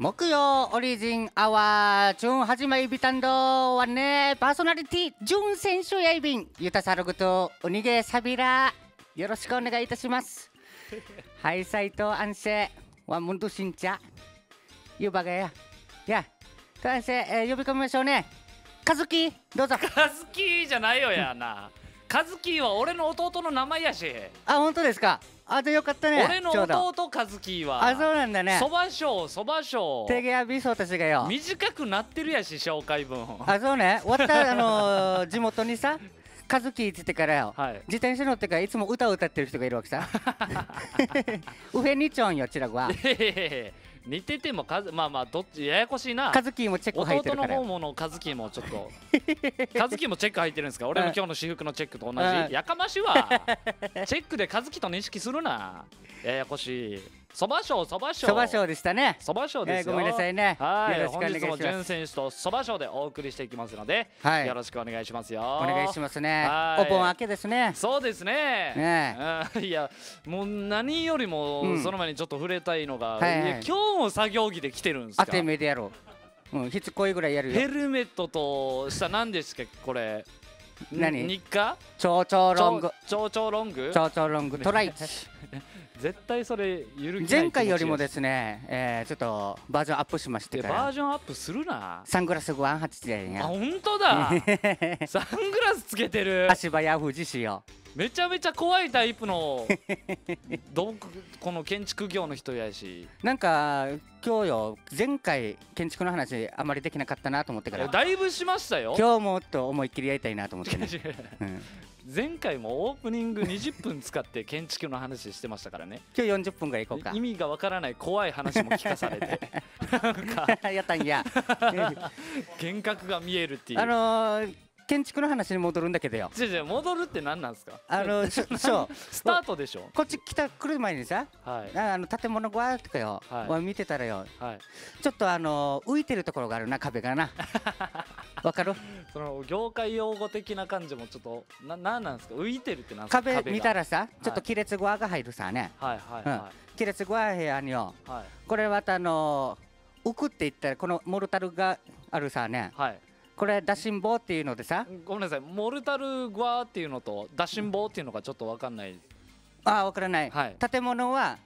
木曜オリジンアワー、ジュンはまりビタンドはね、パーソナリティ、ジュン選手やいびん、ゆたさログと、おにげさびら、よろしくお願いいたします。は い、トアンセ、ワンモンドしんちゃ、ゆばゲや、や、と安生、えー、呼び込みましょうね。かずき、どうぞ。かずきじゃないよやな。かずきは俺の弟の名前やし。あ、本当ですか。あでよかったね俺の弟和樹はあそうなんだねそば賞そば賞手際美装たちがよ短くなってるやし紹介文あそうね終わったあのー、地元にさ和樹って言ってからよ、はい、自転車乗ってからいつも歌を歌ってる人がいるわけさウフェニチョンよチラゴは似ててもかずまあまあどっちややこしいなカズキもチェック入ってるから弟の方ものカズキもちょっとカズキもチェック入ってるんですか俺も今日の私服のチェックと同じやかましいわチェックでカズキと認識するなややこしいそば賞そば賞そば賞でしたねそば賞ですよ、えー、ごめんなさいねはいよろしくお願いします本日も選手とそば賞でお送りしていきますので、はい、よろしくお願いしますよお願いしますねオープン明けですねそうですねね、うん、いやもう何よりもその前にちょっと触れたいのが、うんはいはい、今日も作業着で来てるんですか当て目でやろううんしつこいぐらいやるよヘルメットとし下何ですかこれ何日課蝶々ロング蝶々ロング蝶々ロングトライチ 絶対それゆる前回よりもですね、えー、ちょっとバージョンアップしましてバージョンアップするなサングラス181でねあ本当だ サングラスつけてる足場早富士市よめちゃめちゃ怖いタイプのどこの建築業の人やしなんか今日よ前回建築の話あまりできなかったなと思ってからだいぶしましたよ今日もっと思いっきりやりたいなと思ってね、前回もオープニング20分使って建築の話してましたからね今日40分がいこうか意味がわからない怖い話も聞かされて やったんや幻覚が見えるっていうあのー建築の話に戻るんだけどよ違う違戻るって何なんですかあの そうスタートでしょこっち来た来る前にさ、はい、あの建物ごわーとかよ、はい、見てたらよ、はい、ちょっとあの浮いてるところがあるな壁がな わかるその業界用語的な感じもちょっとな何なんですか浮いてるってすか。壁見たらさちょっと亀裂ごわが入るさね、はいはいはい、亀裂ごわ部屋によ、はい、これまたあの浮くって言ったらこのモルタルがあるさね、はいこれ打診棒っていうのでさごめんなさいモルタルグワっていうのと打診棒っていうのがちょっと分かんないああ分からない、はい、建物は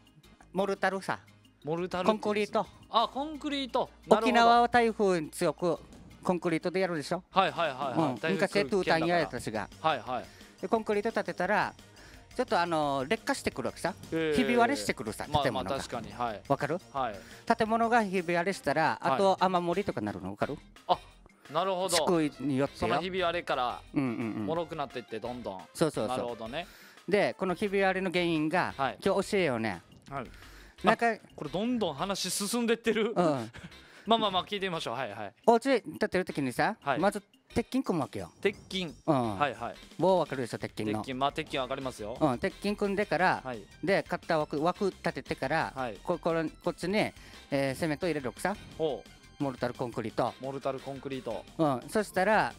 モルタルさモルタルコンクリートあコンクリート沖縄は台風強くコンクリートでやるでしょはいはいはい、はい、うん、昔トゥータンや私がはいはいでコンクリート建てたらちょっとあの劣化してくるわけさ、えー、ひび割れしてくるさ、建物が。確かに、はい。わかる、はい、建物がひび割れしたら、あと雨漏りとかなるのわかるあなるほど思考によってそのひ割れからもろくなっていってどんどんそうそうそうなるほどねでこの日び割れの原因が、はい、今日教えようねはいなんかこれどんどん話進んでってる、うん、まあまあまあ聞いてみましょうはいはいお家立ってる時にさ、はい、まず鉄筋組むわけよ鉄筋、うん、はいはい棒分かるでしょ鉄筋の鉄筋まあ鉄筋分かりますよ、うん、鉄筋組んでから、はい、で買った枠枠立ててから、はい、こここっちに、えー、セメント入れるわさほうモルタルコンクリートモルタルコンクリートうんそしたら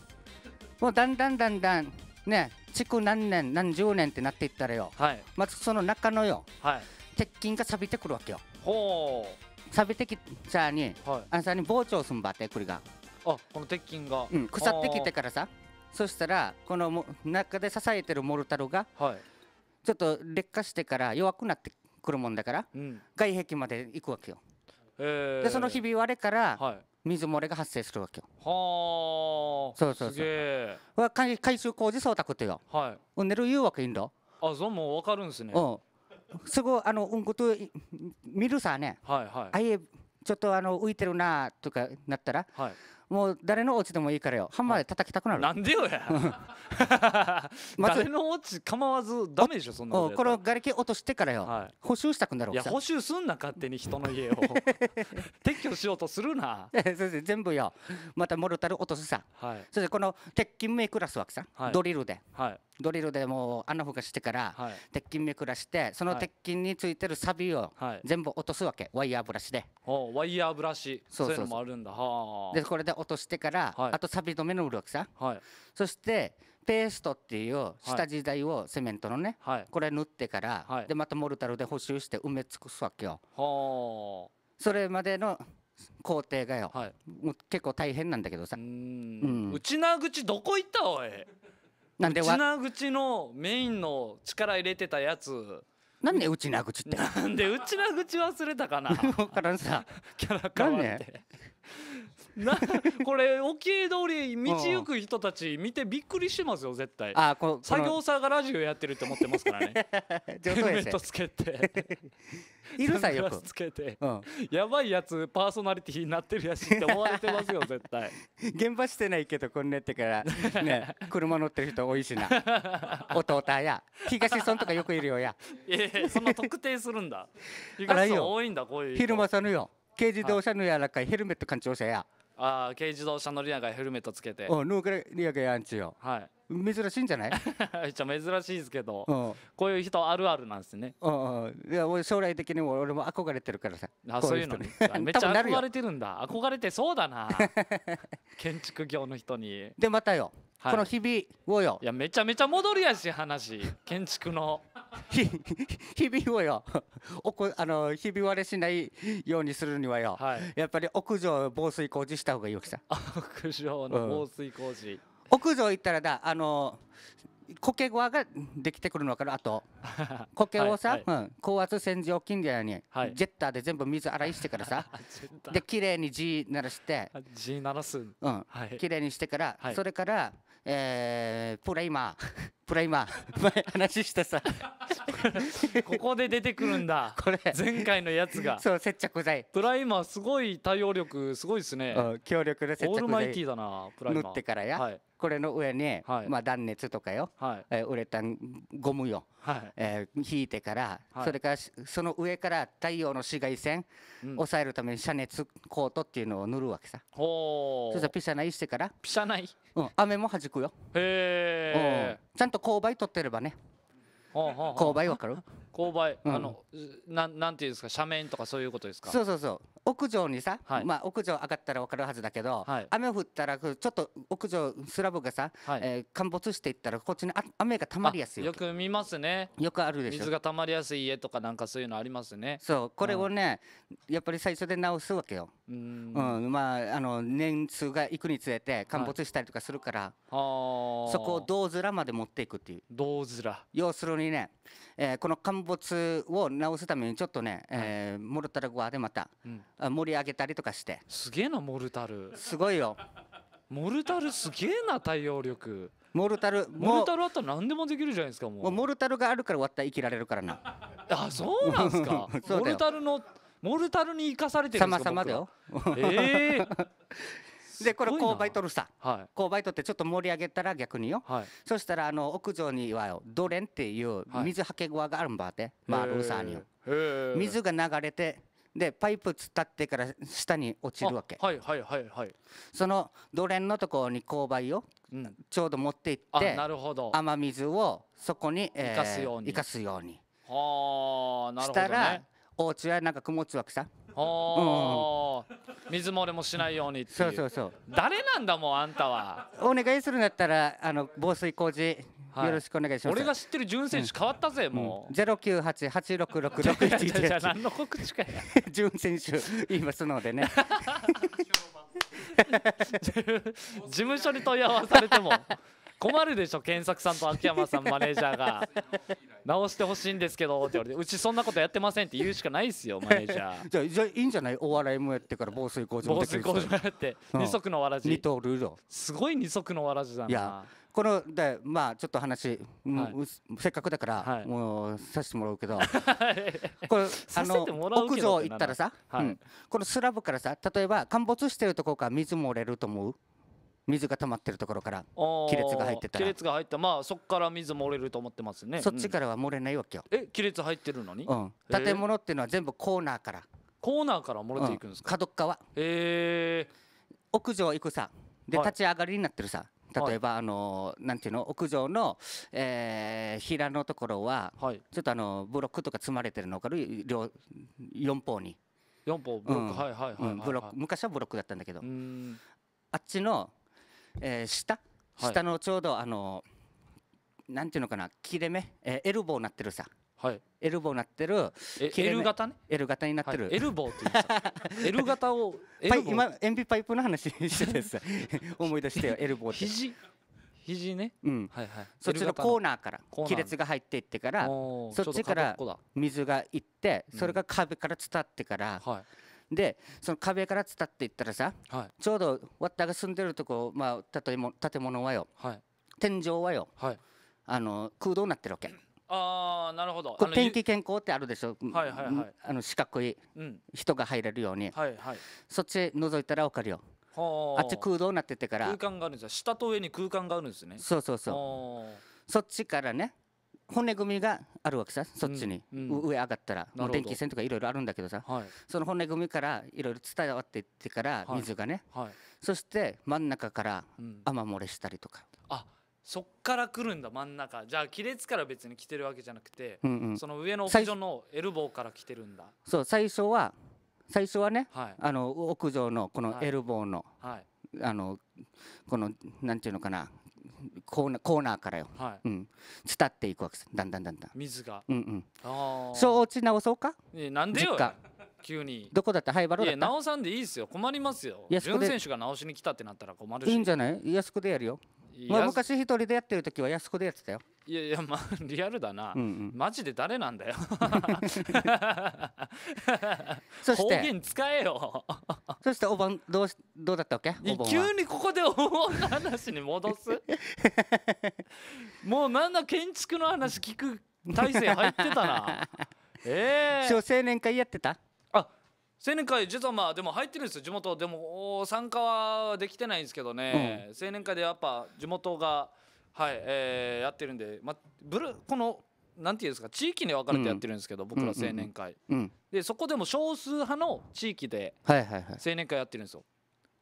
もうだんだんだんだんね築何年何十年ってなっていったらよ、はい、まずその中のよ、はい、鉄筋が錆びてくるわけよほう錆びてきちゃに、はい、あんさに膨張すんばってこれがあこの鉄筋が、うん、腐ってきてからさそしたらこのも中で支えてるモルタルが、はい、ちょっと劣化してから弱くなってくるもんだから、うん、外壁まで行くわけよえー、でそのひび割れから、水漏れが発生するわけよ。はあ。そうそうそう。すげえ。は改修工事送託ってよ。はい。うんねるうわけいいんだ。あ、そうもうわかるんですね。うん。すごいあのうんこと見るさね。はいはい。あいえちょっとあの浮いてるなとかなったら。はい。もう誰のお家でもいいからよハンマーで叩きたくなるなんでよや 誰のお家構わずダメでしょそんなことこの瓦礫落としてからよ、補修したくなるいや補修すんな勝手に人の家を 撤去しようとするな先生全部よまたモルタル落とすさ、はい、それでこの鉄筋目クラスわけさ、ドリルで、はい、ドリルでもう穴ふかしてから、鉄筋めくらしてその鉄筋についてるサビを全部落とすわけ、ワイヤーブラシでワイヤーブラシそういうのもあるんだでこれでタ落としてから、はい、あと錆止めのウルワキさはい、そしてペーストっていう下地材をセメントのね、はい、これ塗ってから、はい、でまたモルタルで補修して埋め尽くすわけよ。はそれまでの工程がよ、はい、もう結構大変なんだけどさうん、内縄口どこ行ったおいなんで内縄口のメインの力入れてたやつなんで内縄口ってなんで内縄口忘れたかな分 からんさキャラ変わって、ね、な これ沖江通り道行く人たち見てびっくりしますよ絶対あこの作業さがラジオやってるって思ってますからね ヘルメットつけて いるさよくつけて、うん、やばいやつパーソナリティになってるやしって思われてますよ絶対現場してないけどこんなやってからね車乗ってる人多いしな弟や東村とかよくいるよやええそんな特定するんだ東村多いんだこういう昼間さぬよ軽自動車のやらかいヘルメット勘調者やああ軽自動車乗りながらヘルメットつけてうんぬくりやけやんちよはい珍しいんじゃない ちょ珍しいですけど、こういう人あるあるなんですね、いや俺将来的にも俺も憧れてるからさあそういうのにめっちゃ憧れてるんだ憧れてそうだな 建築業の人にでまたよはい、この日々をよいやめちゃめちゃ戻るやし話建築の 日々をよおこあのひび割れしないようにするにはよ、はい、やっぱり屋上防水工事した方がいいわけさ 屋上の防水工事、うん、屋上行ったらだあの苔ごわができてくるのかなあと苔を さ、はいはい、うん、高圧洗浄機魚に、はい、ジェッターで全部水洗いしてからさで綺麗に G 鳴らして G 鳴らすうん、はい、綺麗にしてから、はい、それからえー、プライマー。プライマー 前話したさ ここで出てくるんだこれ前回のやつがそう接着剤プライマーすごい対応力すごいですね、強力で接着剤オールマイティーだなプライマー塗ってからや、はい、これの上に、はい、まあ、断熱とかよ、はいえー、ウレタンゴムよ、はいえー、引いてから、それからその上から太陽の紫外線、う抑えるために遮熱コートっていうのを塗るわけさほそしたらピシャナイしてからピシャナイ、うん、雨もはじくよへえ、うん、ちゃんと勾配取ってればね勾配わかる勾配、うん、あのななんていうんですか斜面とかそういうことですかそうそうそう屋上にさ、はい、まあ屋上上がったら分かるはずだけど、はい、雨降ったらちょっと屋上スラブがさ、はい、えー、陥没していったらこっちにあ雨がたまりやすいよく見ますねよくあるでしょ水がたまりやすい家とかなんかそういうのありますねそうこれをね、うん、やっぱり最初で直すわけようん、まああの年数がいくにつれて陥没したりとかするから、そこを銅面まで持っていくっていう銅面要するにねえー、この陥没を直すためにちょっとね、えー、モルタル側でまた、うん、盛り上げたりとかしてすげえなモルタルすごいよモルタルすげえな対応力モルタルモルタルあったら何でもできるじゃないですかもうモルタルがあるから割ったら生きられるからなあそうなんですかモルタルのモルタルに生かされてるんですか様々だよええーでこれ購買取るさ、はい、勾配取ってちょっと盛り上げたら逆によ、はい、そしたらあの屋上にはドレンっていう水はけ具合があるんばって、はい、まあルーサーに水が流れてでパイプ突っ立ってから下に落ちるわけはいはいはいはいそのドレンのところに勾配をちょうど持っていって、うん、なるほど雨水をそこに、えー、生かすように生かすようにはあなるほど、ね、したらお家はなんか曇っちわけさお水漏れもしないようにってそうそうそう誰なんだもうあんたはお願いするんだったらあの防水工事よろしくお願いします。俺が知ってる準選手変わったぜ、もう。ゼロ九八八六六六一 じゃ何の告知かや。準選手言いますのでね。事務所に問い合わされても困るでしょ健作さんと秋山さんマネージャーが 直してほしいんですけどって言われてうちそんなことやってませんって言うしかないですよマネージャー じゃあじゃあいいんじゃないお笑いもやってから防水工場防水工場やって二足のわらじ二刀流のすごい二足のわらじだないやこのでまあちょっと話、はい、せっかくだから、はい、もうさせてもらうけど これあの屋上行ったらさ、はいうん、このスラブからさ例えば陥没してるとこから水漏れると思う水が溜まってるところから亀裂が入ってた亀裂が入ったまあそこから水漏れると思ってますねそっちからは漏れないわけよ、うん、え亀裂入ってるのに、うん、建物っていうのは全部コーナーからコーナーから漏れていくんですか、うん、角側へえ屋上行くさで、立ち上がりになってるさ例えば、はい、あのなんていうの屋上の、えー、平のところは、はい、ちょっとあのブロックとか積まれてるの分かる両4方に4方ブロック、はいはいはい、はい、ブロック昔はブロックだったんだけどあっちのえー、下、はい、下のちょうどあのなんていうのかな切れ目、えー、エルボーなってるさ、はい、エルボーなってるエル型ねル型になってる、エルボーってい 型を エル今塩ビパイプの話してす。思い出してよエルボーって肘肘ね、うんはいはい、そっちのコーナーから亀裂が入っていってからそっちから水がいってそれが壁から伝わってから、はい、でその壁から伝っていったらさ、はい、ちょうどわったが住んでるとこ、まあ、建物建物はよ、はい、天井はよ、はい、あの空洞になってるわけ。あなるほどこれ天気健康ってあるでしょ、はいはいはい、あの四角い人が入れるように、うん、はいはい、そっち覗いたら分かるよあっち空洞になっててから空間があるんですよ下と上に空間があるんですねそうそうそうそっちからね骨組みがあるわけさそっちに、うん上上がったらお天電気線とかいろいろあるんだけどさ、その骨組みからいろいろ伝わっていってから水がね、はいはい、そして真ん中から雨漏れしたりとか。うん、あそっから来るんだ真ん中じゃあ亀裂から別に来てるわけじゃなくて、うんうん、その上の屋上のエルボーから来てるんだそう最初は最初はね、あの屋上のこのエルボーの、あのこのなんていうのかなコーナーコーナーからよ、はい、うん、伝っていくわけですだんだんだんだん水がうんうんあそう落ち直そうか、えー、なんでよ急にどこだったはい、バロだったいや直さんでいいですよ困りますよの選手が直しに来たってなったら困るしいいんじゃない安子でやるよまあ、昔一人でやってる時は安子でやってたよいやいやまあ リアルだな、うんうん、マジで誰なんだよ そして方言使えよそしておばん、どうどうだったわけ急にここでお盆の話に戻す もうなんだ建築の話聞く体制入ってたなええー、青年会やってたあ青年会実はまあでも入ってるんですよ地元でも参加はできてないんですけどね、うん、青年会でやっぱ地元がはい、えー、やってるんで、ま、ブルこのなんていうんですか地域に分かれてやってるんですけど、僕ら青年会、でそこでも少数派の地域で青年会やってるんですよ、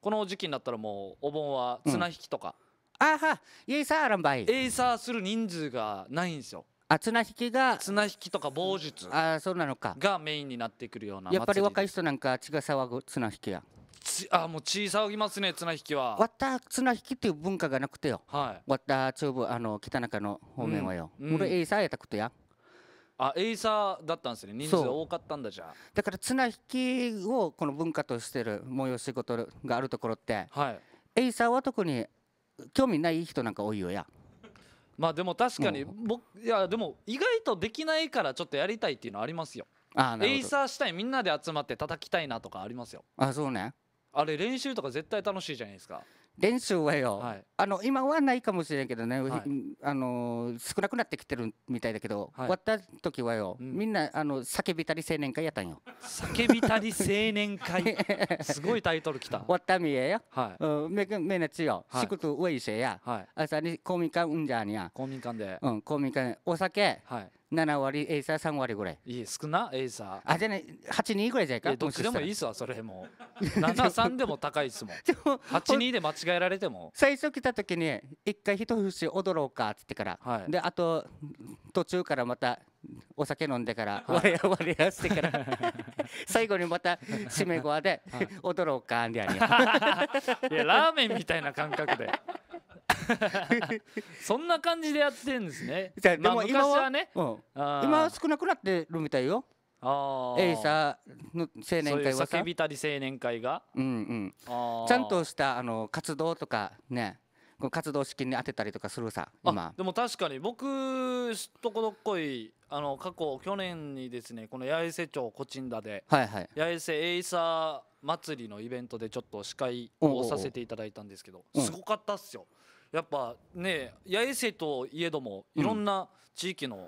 この時期になったらもうお盆は綱引きとか、うん、あはイエイサーランバイエイサーする人数がないんですよあ綱引きが綱引きとか棒術あそうなのかがメインになってくるようなやっぱり若い人なんか血が騒ぐ綱引きやあもう小さぎますね綱引きは綱引きっていう文化がなくてよ、はい、わった中部あの北中の方面はよ、うん、俺、エイサーやったことやあエイサーだったんですね人数多かったんだじゃあだから綱引きをこの文化としてる催し事があるところって、はい、エイサーは特に興味ない人なんか多いよや まあでも確かに僕いやでも意外とできないからちょっとやりたいっていうのはありますよああエイサーしたいみんなで集まって叩きたいなとかありますよあそうねあれ練習とか絶対楽しいじゃないですか練習はよ、はい、あの今はないかもしれないけどね、はい、あの少なくなってきてるみたいだけど、はい、終わった時はよ、うん、みんなあの叫びたり青年会やったんよ叫びたり青年会 すごいタイトルきた終わったみえや、はい、うん、めめなちよ、はい、仕事上いせや、はい、朝に公民館うんじゃにや公民館でうん公民館お酒はい7割エイサー3割ぐらいいい少なエイサーあじゃね82ぐらいじゃないかどっちでもいいっすわそれも73 でも高いっすもん82で間違えられても最初来た時に一回一節踊ろうかっつってから、はい、であと途中からまたお酒飲んでから、はい、割り合わせてから 最後にまた締めごわで 踊ろうかんでやいやラーメンみたいな感覚で そんな感じでやってるんですねでも今は,、ねうん、今は少なくなってるみたいよああ。エイサーの青年会はさ叫びたり青年会が、うんうん、ちゃんとしたあの活動とかね活動資金に当てたりとかするさ今でも確かに僕とこどっこいあの過去去年にですねこの八重瀬町コチンダで、はいはい、八重瀬エイサー祭りのイベントでちょっと司会をさせていただいたんですけどすごかったっすよ。うんやっぱね八重瀬といえどもいろんな地域の、うん、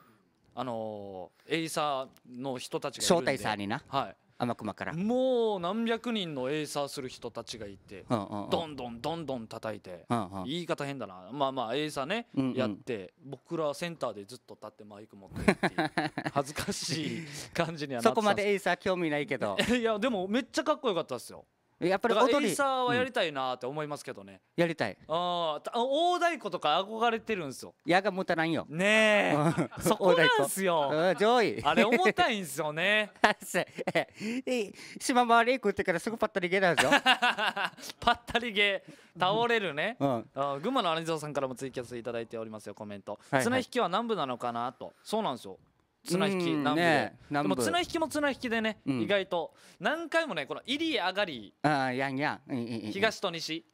あのエイサーの人たちがいるんで招待さんにな、はい、天熊からもう何百人のエイサーする人たちがいて、うんうんうん、どんどんどんどん叩いて、うんうん、言い方変だなまあまあエイサーね、うんうん、やって僕らはセンターでずっと立ってマイク持ってって 恥ずかしい感じにはなってそこまでエイサー興味ないけど いやでもめっちゃかっこよかったですよやっぱり踊りエイサーはやりたいなって思いますけどね、うん、やりたいああ大太鼓とか憧れてるんですよ矢が持たないよねえそこなんですよ、上位あれ重たいんすよね 島回り行くってからすぐパッタリゲなんですよ パッタリゲ倒れるね、うん、あ群馬のアニゾーさんからもツイキャスいただいておりますよコメント、はいはい、綱引きは南部なのかなとそうなんですよ綱引き南部で,、でも綱引きも綱引きでね、意外と何回もねこの入り上がりあややんん東と西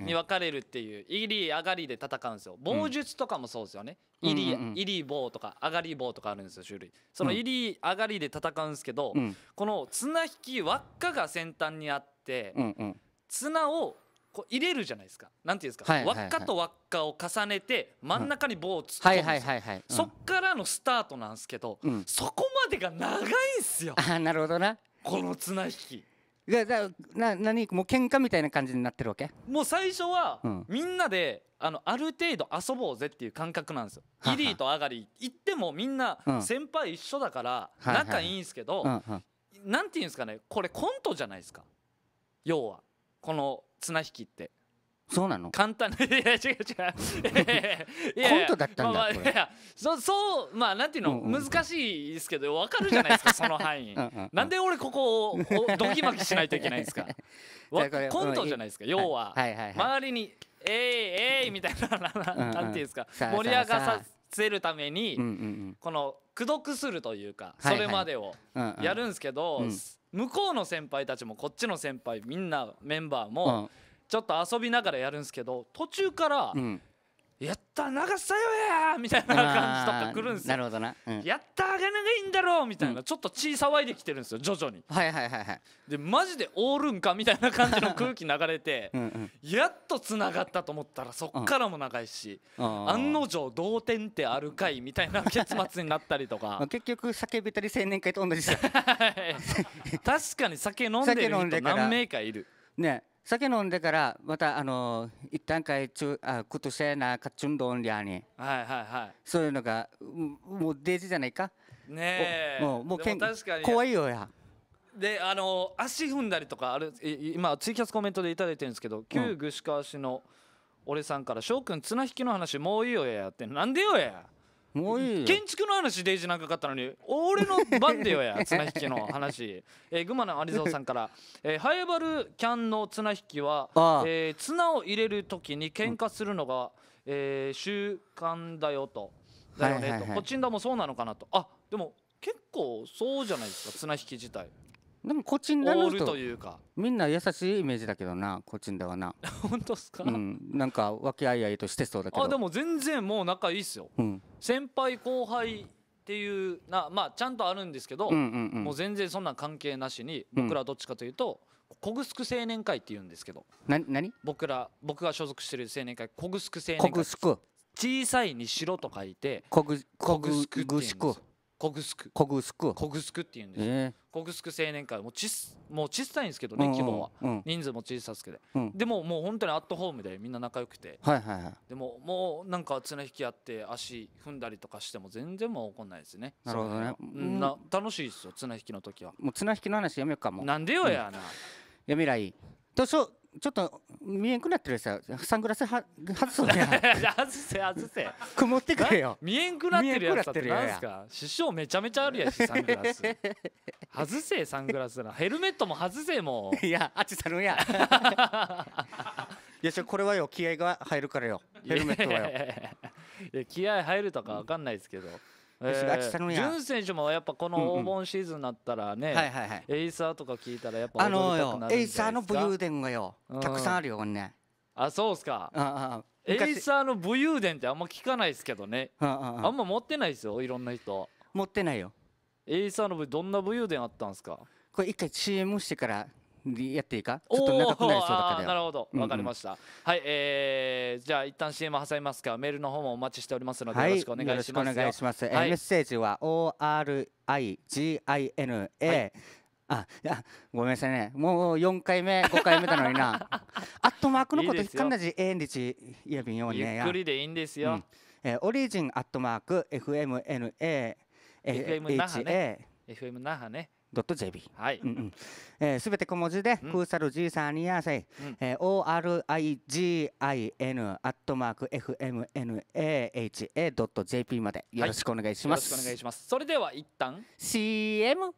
に分かれるっていう入り上がりで戦うんですよ棒術とかもそうですよね、入り入り棒とか上がり棒とかあるんですよ種類その入り上がりで戦うんですけど、この綱引き輪っかが先端にあって、綱をこう入れるじゃないですかなんていうんですか、はいはいはい輪っかと輪っかを重ねて真ん中に棒を突っは込いむんはいすよはいはい。うんそっからのスタートなんですけど、うんそこまでが長いんすよあなるほどな。この綱引きだだな何もう喧嘩みたいな感じになってるわけ。もう最初はうんみんなで、あのある程度遊ぼうぜっていう感覚なんですよはリーと上がり行ってもみんな先輩一緒だから仲いいんですけど、うなんていうんですかねこれコントじゃないですか要はこの綱引きってそうなの簡単 いや違う違う コントだったんだ、まあ、いやそそうまあなんていうの、うんうん、難しいですけどわかるじゃないですかその範囲 うん、なんで俺ここをドキマキしないといけないんですかコントじゃないですか要は、はいはいはい、周りに「えいえい」みたいななんていうんですか、うんうん、盛り上がさせるために、うんうんうん、この「くどくする」というかそれまでをやるんですけど、うんうん向こうの先輩たちもこっちの先輩みんなメンバーも、ちょっと遊びながらやるんですけど途中から、うんやった流したよや!」みたいな感じとかくるんですよなるほどな、うん、やったあげながいいんだろうみたいな、うん、ちょっと血騒いできてるんですよ徐々にはいはいはいはいでマジでオールんかみたいな感じの空気流れてうん、やっとつながったと思ったらそっからも長いし、案の定同点ってあるかいみたいな結末になったりとか 結局酒びたり青年会と同じです 確かに酒飲んでる人何名かいるね酒飲んでからまたあの一旦会中あくとせなかちゅんどんりゃにはいはいはいそういうのがもう大事じゃないかねえもうもうけん確かに怖いよやであの足踏んだりとかある今ツイキャスコメントで頂いてるんですけど旧具志川市の俺さんから「翔くん綱引きの話もういいよや」ってなんでよやもういい建築の話デイジなんかかったのに俺の番でよや綱引きの話、えー、熊野の有蔵さんから「えー、ハエバルキャンの綱引きはえー、綱を入れる時に喧嘩するのが、うん、えー、習慣だよと」だよねと、こっちんだもそうなのかなとあでも結構そうじゃないですか綱引き自体でもこっちになるというかみんな優しいイメージだけどなこっちんではな、本当っすか、うん、なんか和気あいあいとしてそうだけどあでも全然もう仲いいっすようん、先輩後輩っていうなまあちゃんとあるんですけど、うんうんうんもう全然そんなん関係なしに僕らどっちかというと、コグスク青年会って言うんですけどな何僕ら僕が所属してる青年会コグスク青年会小さいに白と書いてこぐすくコグスクコグスクコグスクっていうんですよ、えー、コグスク青年会もうちもう小さいんですけどね、うんうん、規模は、うん、人数も小さすけど、うん、でももう本当にアットホームでみんな仲良くて、はいはいはい、でももうなんか綱引きやって足踏んだりとかしても全然もう怒んないですねなるほどね、うん、な楽しいですよ綱引きの時はもう綱引きの話やめようかもなんでよやな、うん、やめゃいいとしう。ちょっと見えんくなってるさサングラスは外そうや 外せ外せ曇ってくれよ見えんくなってるやつって何すか師匠めちゃめちゃあるやしサングラス 外せサングラスなヘルメットも外せもういやあっちさるんやいやこれはよ気合が入るからよヘルメットはよいや気合入るとかわかんないですけど、うん潤、えさ選手もやっぱこのお盆シーズンになったらね、うんうんはいはいはい、エイサーとか聞いたらやっぱあのよエイサーの武勇伝がよ、うん、たくさんあるよねあそうっすかエイサーの武勇伝ってあんま聞かないですけどねああんま持ってないですよいろんな人持ってないよエイサーのどんな武勇伝あったんですかこれ一回 CM してからやっていいかちょっと長くなりそうだからなるほどわかりました、うんはいえー、じゃあ一旦 CM 挟みますがメールの方もお待ちしておりますので、よろしくお願いします、はい、よろしくお願いします、はい、メッセージは ORIGINA、はいあ、いや、ごめんなさいね。もう四回目、五回目なのにな。アットマークのことひかんなじ、えんりち、いやびんようにゆっくりでいいんですよ。うん、えー、オリジンアットマーク、FMNA、FMNA、ね。FM 那覇ね。.jp はいうんうんえー、べて小文字で、クーサルじいさんにやせ、うんえー、origin アットマーク fmnaha.jp ドットまでよろしくお願いします、はい、よろしくお願いしますそれでは一旦 CM あは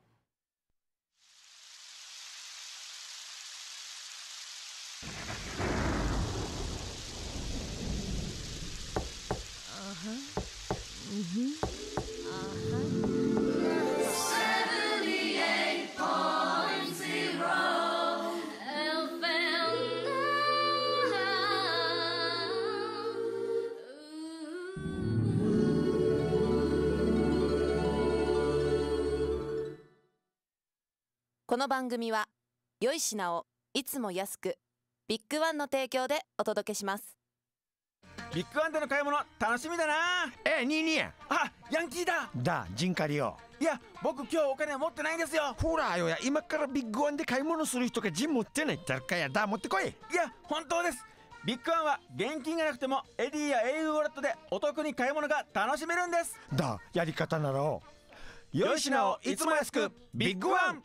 うんこの番組は良い品をいつも安くビッグワンの提供でお届けしますビッグワンでの買い物楽しみだなえニーニーあヤンキーだだジンカリオいや僕今日お金持ってないんですよほらよや今からビッグワンで買い物する人がジン持ってないだかやだ持ってこいいや本当ですビッグワンは現金がなくてもエディやエイウォレットでお得に買い物が楽しめるんですだやり方ならよい品をいつも安くビッグワン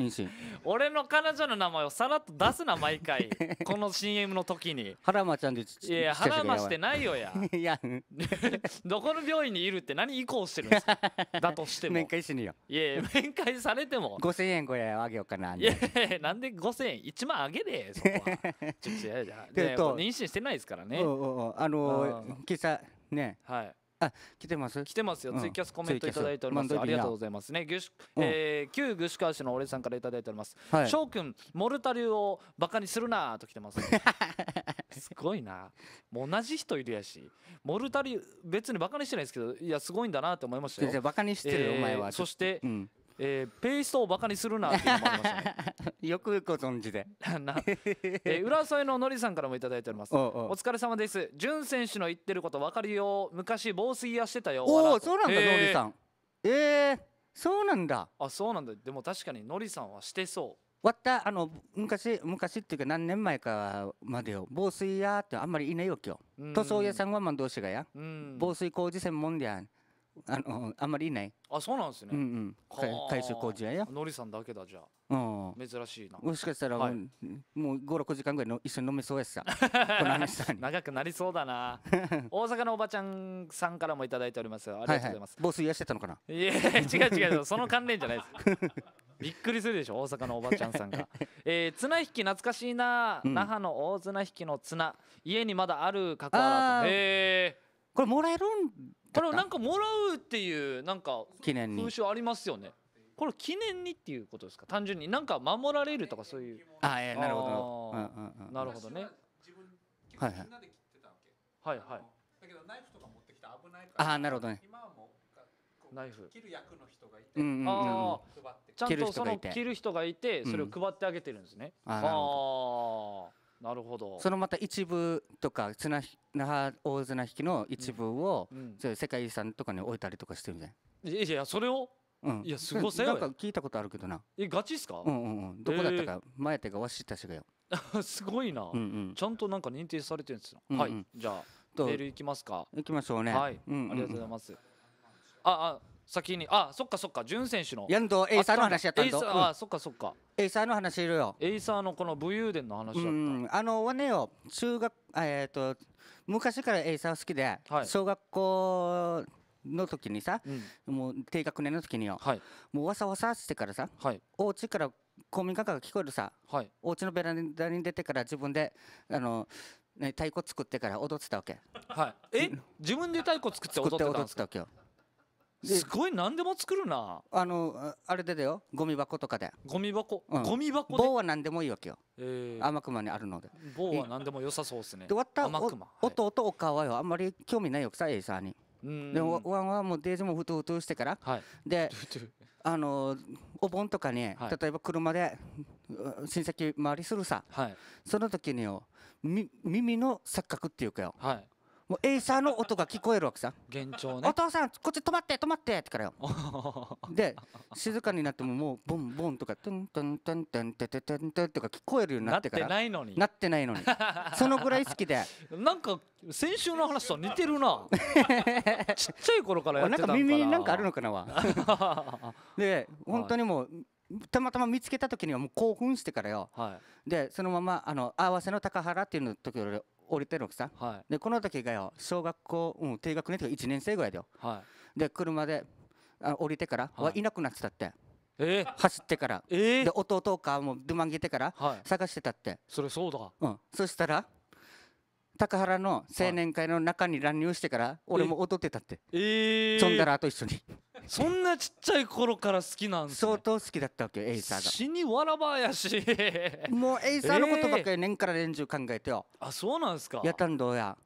妊娠俺の彼女の名前をさらっと出すな毎回 この CM の時に原まちゃんでちいや原間してないよやいや どこの病院にいるって何移行してるんですか だとしても面会しによいや面会されても5000円これあげようかないやなんで5000円1万あげれそこはちょっと妊娠してないですからねおうおうあのー、今朝ねはいあ、来てます。来てますよ。ツイキャスコメントいただいております。ありがとうございますね。ぐし、えー、旧ぐし川市の俺さんからいただいております。翔くん、モルタ流をバカにするなと来てます。すごいな。もう同じ人いるやし、モルタ流別にバカにしてないですけど、いやすごいんだなって思いましたよ。バカにしてるお前は。そして、えー、ペーストをバカにするなっていましたね よくご存知で えー、浦添ののりさんからも頂いておりますお疲れ様です潤選手の言ってること分かるよ昔防水屋してたよおおそうなんだのりさんえー、そうなんだあそうなんだでも確かにのりさんはしてそうわったあの昔昔っていうか何年前かまでよ防水屋ってあんまりいないよ今日塗装屋さんはまん同士がや防水工事専門でやんあのあんまりいないあそうなんですね、うんうんはあ改修工事やのりさんだけだじゃうん珍しいなもしかしたら、はいもう五六時間ぐらいの一緒に飲めそうやしさ この話さ長くなりそうだな 大阪のおばちゃんさんからもいただいておりますありがとうございます、ボス癒やしてたのかないや違う違うその関連じゃないですびっくりするでしょ大阪のおばちゃんさんが、えー、綱引き懐かしいな、うん那覇の大綱引きの綱家にまだあるかくわらえこれもらえるんあれなんかもらうっていうなんか記念に風習ありますよねこれ記念にっていうことですか単純になんか守られるとかそういうあえなるほど、なるほどねはいはいはいはいだけどナイフとか持ってきた危ないからあなるほどね今もナイフ切る役の人がいて、うあちゃんとその切る人がいてそれを配ってあげてるんですね、ああなるほどそのまた一部とか綱那覇大綱引きの一部を、うん、世界遺産とかに置いたりとかしてるたいんいやいやそれをうん、いやすごせなんか聞いたことあるけどなえガチっすかうんうんうんどこだったか、えー、前手がわしったしがよ すごいな、うんうん、ちゃんとなんか認定されてるんですよ、うんうん、はいじゃあメールいきますかいきましょうねはい、うんうん、ありがとうございますああ先にあそっかそっか潤選手のやんとエイサーの話やったんエイサー、あそっかそっかエイサーの話いるよエイサーのこの武勇伝の話だったあのはねよ中学えっ、と昔からエイサー好きで、はい、小学校の時にさ、うん、もう低学年の時によ、はい、もうわさわさしてからさ、はい、お家から公民館が聞こえるさ、はい、お家のベランダに出てから自分であの、ね、太鼓作ってから踊ってたわけ、はい、え自分で太鼓作って踊ってたわけよすごい何でも作るなあのあれでだよゴミ箱とかでゴミ箱、うん、ゴミ箱で棒は何でもいいわけよ、えー、天熊にあるので棒は何でも良さそうですねで終わった天とお弟おかはよあんまり興味ないよさエイサーにでワンワンもデージもふとふとしてから、はい、であのお盆とかに、はい、例えば車で親戚回りするさ、はい、その時によ耳の錯覚っていうかよ、はいもうエイサーの音が聞こえるわけさ幻聴ねお父さんこっち止まって止まってってからよ で静かになってももうボンボンとかトントントントントントントンとか聞こえるようになってからなってないのになってないのにそのぐらい好きでなんか先週の話と似てるな ちっちゃい頃からやってたんかななんか耳になんかあるのかなわ で本当にもう、はいたまたま見つけた時にはもう興奮してからよ、はい、でそのままあの合わせの高原っていうのところで降りてるわけさ、はい、でこの時がよ小学校、うん、低学年とか1年生ぐらいだよ、はい、で車であ降りてからはいいなくなってたって。えー、走ってから、えー、で弟かもうどまんげてから、はい、探してたってそれそうだ、うん、そしたら高原の青年会の中に乱入してから俺も踊ってたってええそんだらと一緒にそんなちっちゃい頃から好きなんです、ね、相当好きだったわけよエイサーが死にわらばやしもうエイサーのことばっかり年から年中考えてよ、えー、あそうなんですかやったんどうや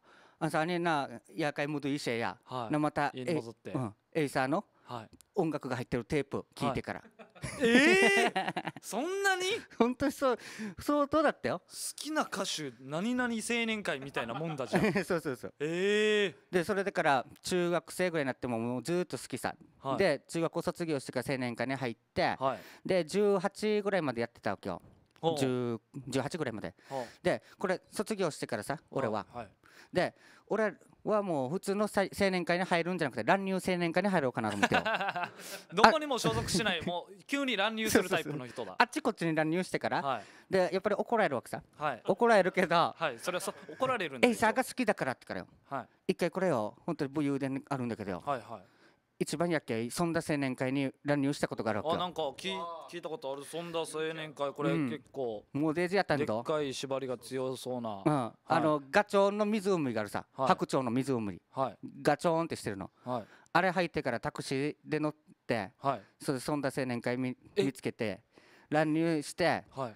あさあねなやかいむどいせや、はい、なまた家にうん、エイサーの、はい、音楽が入ってるテープ聞いてから、はいえー、そんなに本当にそう相当だったよ好きな歌手何々青年会みたいなもんだじゃん そうそうそうええー、でそれだから中学生ぐらいになってももうずっと好きさ、はい、で中学校卒業してから青年会に入って、はい、で18ぐらいまでやってたわけよ18ぐらいまででこれ卒業してからさ俺は、はい、で俺はもう普通の青年会に入るんじゃなくて乱入青年会に入ろうかなと思って どこにも所属しないもう急に乱入するタイプの人だあっちこっちに乱入してから、はい、でやっぱり怒られるわけさ、はい、怒られるけど、はい、それはそ怒られるんだエイサーが好きだからってからよ、はい、一回これよ本当に武勇伝あるんだけどよ、はいはい一番やっけそんだ青年会に乱入したことがあるわけあなんか聞聞いたことあるそんだ青年会これ、うん、結構もうデージやったんだでっかい縛りが強そうな、うんはい、あのガチョウの湖があるさ、はい、白鳥の湖、はい、ガチョーンってしてるの、はい、あれ入ってからタクシーで乗って、はい、それそんだ青年会見見つけて乱入して、はい、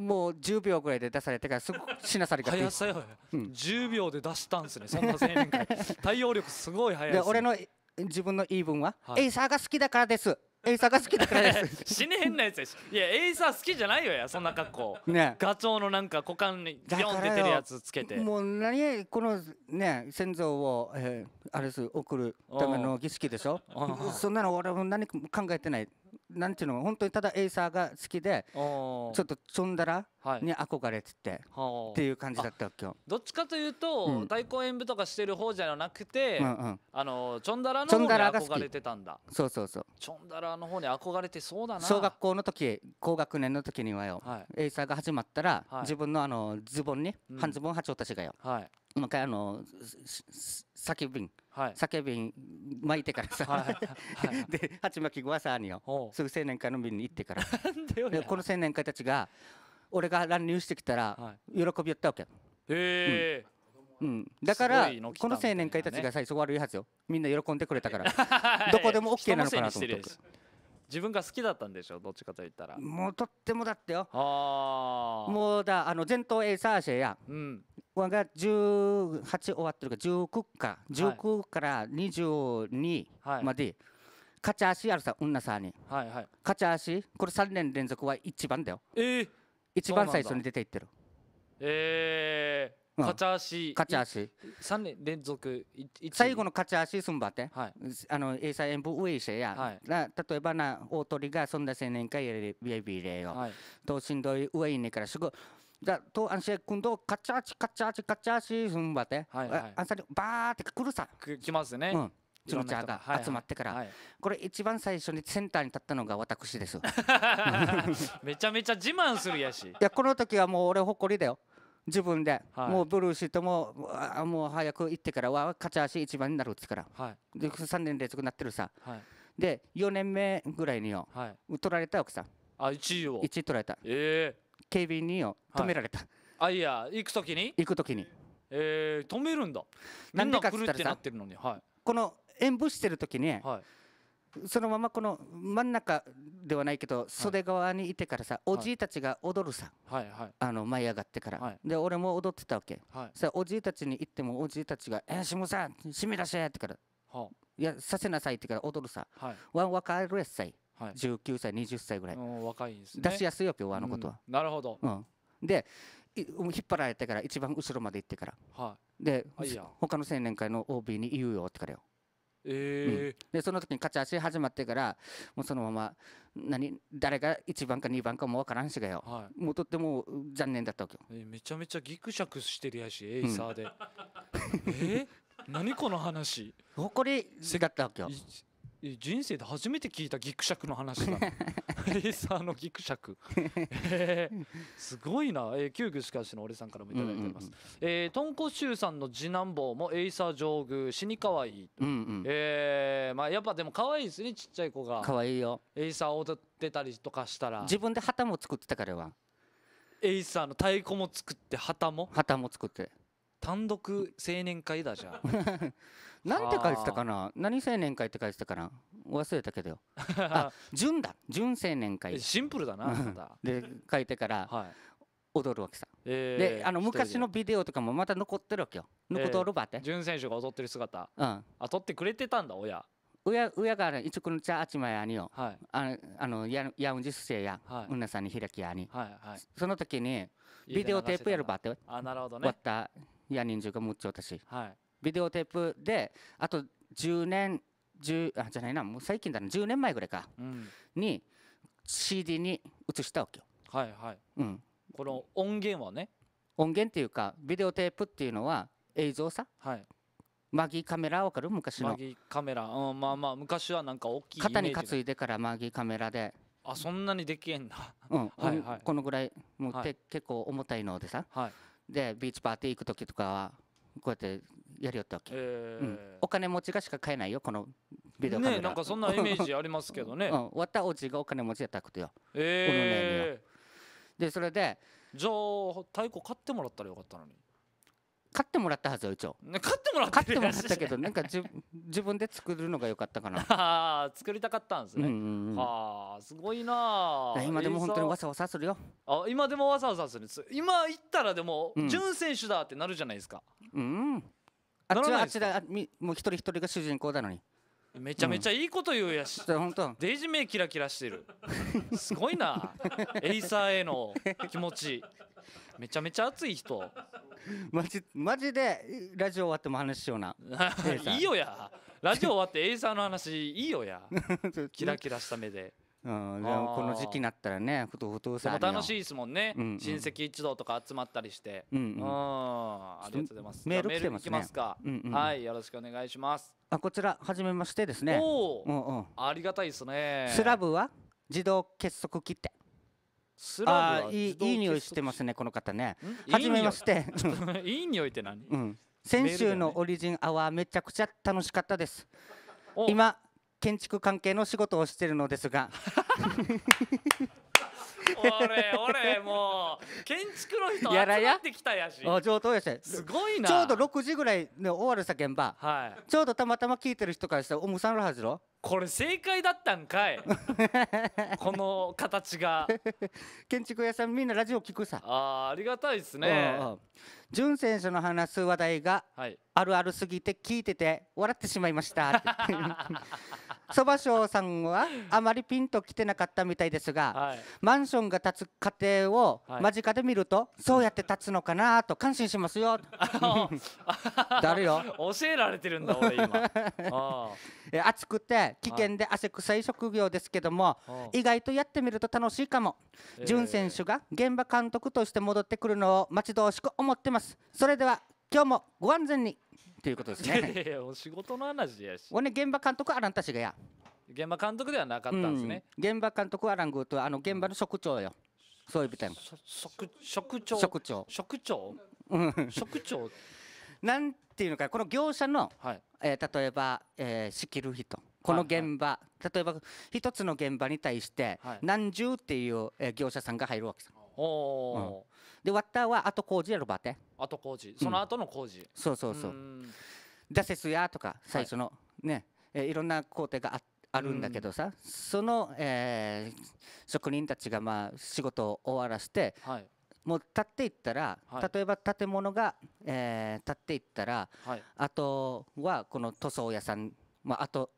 もう10秒ぐらいで出されてからすぐなされが早さ10秒で出したんですねそんな青年会 対応力すごい早いで、ね、俺の自分の言い分は、はい、エイサーが好きだからです エイサーが好きだからです 死ねへんなやつやしいやエイサー好きじゃないよやそんな格好ねガチョウのなんか股間にビョンって出るやつつけてもう何このね先祖を、えー、あれす送るための儀式でしょそんなの俺も何も考えてないなんていうの本当にただエイサーが好きでちょっとョンダラに憧れてて、はい、っていう感じだったわけよどっちかというと、うん、太鼓演舞とかしてる方じゃなくて、うんうん、あのチョンダラの方に憧れてたんだそうそうそうチョンダラの方に憧れてそうだな小学校の時高学年の時にはよ、はい、エイサーが始まったら、はい、自分のあのズボンに、うん、半ズボン八丁たちがよ、はい、もう一回あの先瓶はい、酒瓶巻いてからさ、はいはい、で鉢巻きごはさあによすぐ青年会の瓶に行ってからこの青年会たちが俺が乱入してきたら喜びよったわけ、え、うんうん、だからこの青年会たちが最初悪いはずよみんな喜んでくれたから どこでも OK なのかなと思って自分が好きだったんでしょどっちかと言ったらもうとってもだってよもうだあの前頭エサーシェや、うん、が18終わってるか19か19から22まで、勝ち足あるさ女さんに、はいはい、勝ち足これ3年連続は一番だよええー、一番最初に出ていってるええー勝ち足勝ち足三年連続最後の勝ち足すんばって、はい、あの英才演舞上せや、はい、な例えばな大鳥がそんな青年会やれやびれよ、はい、としんどい上いねからすぐだと安心君とカチャ勝ち足勝ち足チャチすんばって、はいはい、あんさりバーって来るさ来ますね、うんチュチャーが集まってから、はいはいはい、これ一番最初にセンターに立ったのが私です めちゃめちゃ自慢するやしいやこの時はもう俺誇りだよ自分で、はい、もうブルーシートももう早く行ってからは勝ち足一番になるっつから、はい、で3年連続なってるさ、はい、で4年目ぐらいによ、はい、取られた奥けさあ1位を1位取られた、えー、警備員によ止められた、はい、あいや行く時に行く時にえー、止めるんだ何んな来るってなってるのに、はい、この演舞してる時に、はい、そのままこの真ん中ではないけど袖側にいてからさ、おじいたちが踊るさ、あの舞い上がってから、で俺も踊ってたわけ、はい、さおじいたちに行ってもおじいたちが「えしもさんみら出せ!」ってから、いやさせなさい」ってから踊るさ、はい、わ若いるやつさい、はい、19歳20歳ぐらい若いです出しやすいわけよあのことは、なるほど、うん、で引っ張られてから一番後ろまで行ってから、はい、で他の青年会の OB に言うよってからよえーうん、でその時に勝ち足始まってからもうそのまま何誰が1番か2番かも分からんしがよ、はい、もうとっても残念だったわけよ、えー、めちゃめちゃギクシャクしてるやしエイサーで、うん、えー、何この話誇り だったわけよ人生で初めて聞いたギクシャクの話だ レーサーのギクシャク、えー、すごいな、えー、旧具司会者の俺さんからもいただいております、うんうんうえー、トンさんの次男坊もエイサー上宮死にかわいい、うんうん、えー、まあやっぱでもかわいいですねちっちゃい子が可愛いよエイサー踊ってたりとかしたら自分で旗も作ってたからはエイサーの太鼓も作って旗も旗も作って単独青年会だじゃん なんて書いてたかな何青年会って書いてたかな忘れたけどよ あ純だ純青年会シンプルだなで書いてから、はい踊るわけさ、えー、であの昔のビデオとかもまた残ってるわけよ残っとるばって、えー、純選手が踊ってる姿、うん、あ撮ってくれてたんだ親親親がね、いちくのちゃあちまやによ、はい、あのあのややうんじすせや、はい、うんなさんに開きやに、はいはい、その時にビデオテープやるばって、あなるほどね。わったや人数がむっちょたし、はい、ビデオテープであと10年10あじゃないなもう最近だな10年前ぐらいか、うん、に CD に移したわけよ。はいはい、うん、この音源はね音源っていうかビデオテープっていうのは映像さ、はい、マギーカメラわかる昔のマギーカメラ、うん、まあまあ昔はなんか大きい肩に担いでからマギーカメラであそんなにできへんだ、うん はい、はい、このぐらいもうはい、結構重たいのでさ、はい、でビーチパーティー行く時とかはこうやってやりよったわけ、えーうん、お金持ちがしか買えないよこのビデオカメラねなんかそんなイメージありますけどね、うん、わたお家がお金持ちやったことよええー、でそれでじゃあ太鼓買ってもらったらよかったのに買ってもらったはずよ一応、ね、買ってもらった買ってもらったけどなんかじ 自分で作るのが良かったかな 作りたかったんですね、ううんうん、はあすごいな今でも本当にわさわさするよあ今でもわさわさする今行ったらでも、うん、選手だってなるじゃないですかうんあっちはあっちだみもう一人一人が主人公なのにめちゃめちゃいいこと言うやし、本当デイジ目キラキラしてる すごいなエイサーへの気持ちめちゃめちゃ熱い人マジマジでラジオ終わっても話しような いいよやラジオ終わってエイサーの話いいよや キラキラした目で。うん、でもこの時期になったらねふとふとさでも楽しいですもんね、うんうん親戚一同とか集まったりしてうんうんありがとうございますメール来てますねますか、うんうんはいよろしくお願いします、あこちら初めましてですねおお、うんうんありがたいですねスラブは自動結束切ってスラブあはーいいいい匂いしてますねこの方ね初めまして いい匂いって何うん先週のオリジンアワーめちゃくちゃ楽しかったです今建築関係の仕事をしているのですが俺俺もう建築の人集まってきたやしあ上等やしすごいなちょうど6時ぐらいの終わるさ現場、はい、ちょうどたまたま聞いてる人からしたらおむさんのはずろこれ正解だったんかい この形が建築屋さんみんなラジオ聞くさあありがたいですね潤選手の話す話題があるあるすぎて聞いてて笑ってしまいました そば匠さんはあまりピンと来てなかったみたいですが、はい、マンションが建つ過程を間近で見ると、はい、そうやって建つのかなと感心しますよ。誰よ教えられてるんだ俺今暑くて危険で汗臭い職業ですけども、はい、意外とやってみると楽しいかも、えー、選手が現場監督として戻ってくるのを待ち遠しく思ってますそれでは今日もご安全にということですね。いやいや仕事の話やし。俺現場監督アランたちがや。現場監督ではなかったんですね。うん、現場監督アラングとあの現場の職長よ。そういうみたいな。職職長。職長。職長。職長。なんていうのかこの業者の、はい、えー、例えば、えー、仕切る人。この現場、はいはい、例えば一つの現場に対して何十っていう業者さんが入るわけさ、はい、お、うん、でワッターは後工事やろばって後工事その後の工事、うん、そうそうそうせすやとか最初の、はい、ねえー、いろんな工程がああるんだけどさ、その、えー、職人たちがまあ仕事を終わらして、はい、もう立っていったら、はい、例えば建物が、えー、立っていったら、はい、あとはこの塗装屋さん、まあ、あと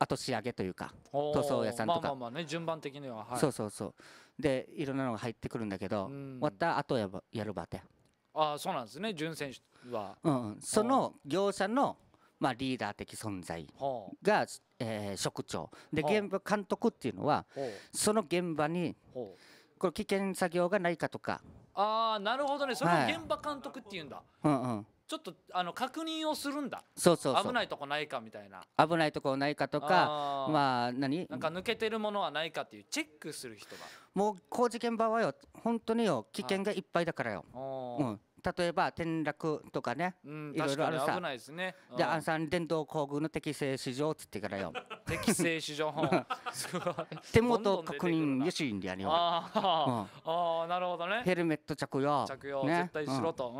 あと仕上げというか塗装屋さんとかまあまあまあね順番的には、はい、そうそうそうでいろんなのが入ってくるんだけど、うん、終わった後やばやるばてああそうなんですね準選手は、うん、その業者の、まあ、リーダー的存在が、えー、職長で現場監督っていうのはその現場にこれ危険作業がないかとかああなるほどねそれを現場監督っていうんだ、はい、うんうんちょっとあの確認をするんだそうそう危ないとこないかみたいな危ないとこないかとかまあ何なんか抜けてるものはないかっていうチェックする人がもう工事現場はよ本当によ危険がいっぱいだからよ、うん、例えば転落とかね、いろいろあるさ危ないですね、ん、じゃあさん電動工具の適正市場っつってからよ 適正市場 手元確認よしいんでやるよあ、あなるほどねヘルメット着用着用、ね、絶対しろと、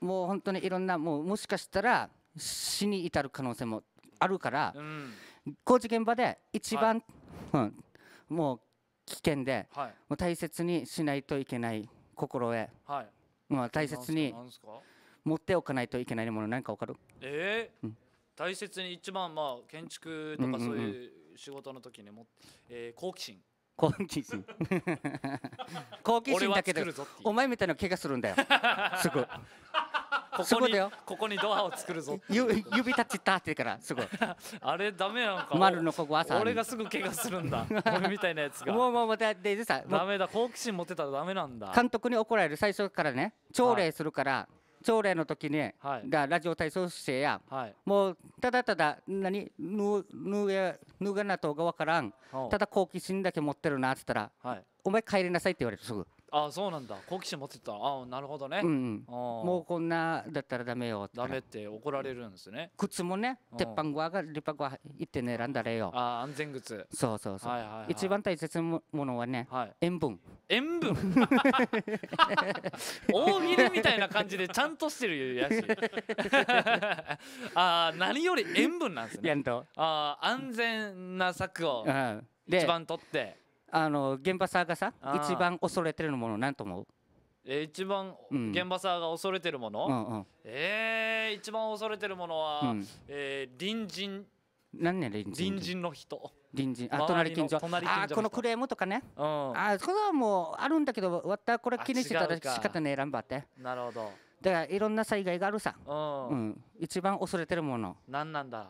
もう本当にいろんなもうもしかしたら死に至る可能性もあるから、工事現場で一番、うん、もう危険で、もう大切にしないといけない心得、はい、まあ、大切に持っておかないといけないもの何か分かるええーうん、大切に一番まあ建築とかそういう仕事の時にも、えー、好奇心好奇心 好奇心だけどお前みたいな怪我するんだよすぐここにここにドアを作るぞ指立ちたってからすごい あれダメやんか丸のここ朝俺がすぐ怪我するんだ 俺みたいなやつがもうもうまたでさダメだ好奇心持ってたらダメなんだ監督に怒られる最初からね朝礼するから、朝礼の時に、はい、ラジオ体操姿勢や、はい、もうただただ何ぬぬやぬがなとがわからんただ好奇心だけ持ってるなっつったら、はい、お前帰りなさいって言われるすぐあそうなんだ好奇心持ってたあなるほどね、うんもうこんなだったらダメよダメって怒られるんですね靴もね鉄板側がリパゴア行ってね選んだれよあ安全靴そうそうそう、はいはいはい、一番大切なものはね、はい、塩分塩分 大喜利みたいな感じでちゃんとしてるやしあ何より塩分なんですねあ安全な策を一番取って、うんあの現場さがさー一番恐れてるものなんと思うえー一番うん現場さんが恐れてるもの、うんうんえー、一番恐れてるものは、うんえー隣人何年隣人隣人の人、隣人あ隣近所あ隣近所あこのクレームとかねうん、あこれはもうあるんだけどわったこれ気にしてたら仕か方ねえらんばってなるほどだからいろんな災害があるさ、ううん一番恐れてるもの、なんなんだ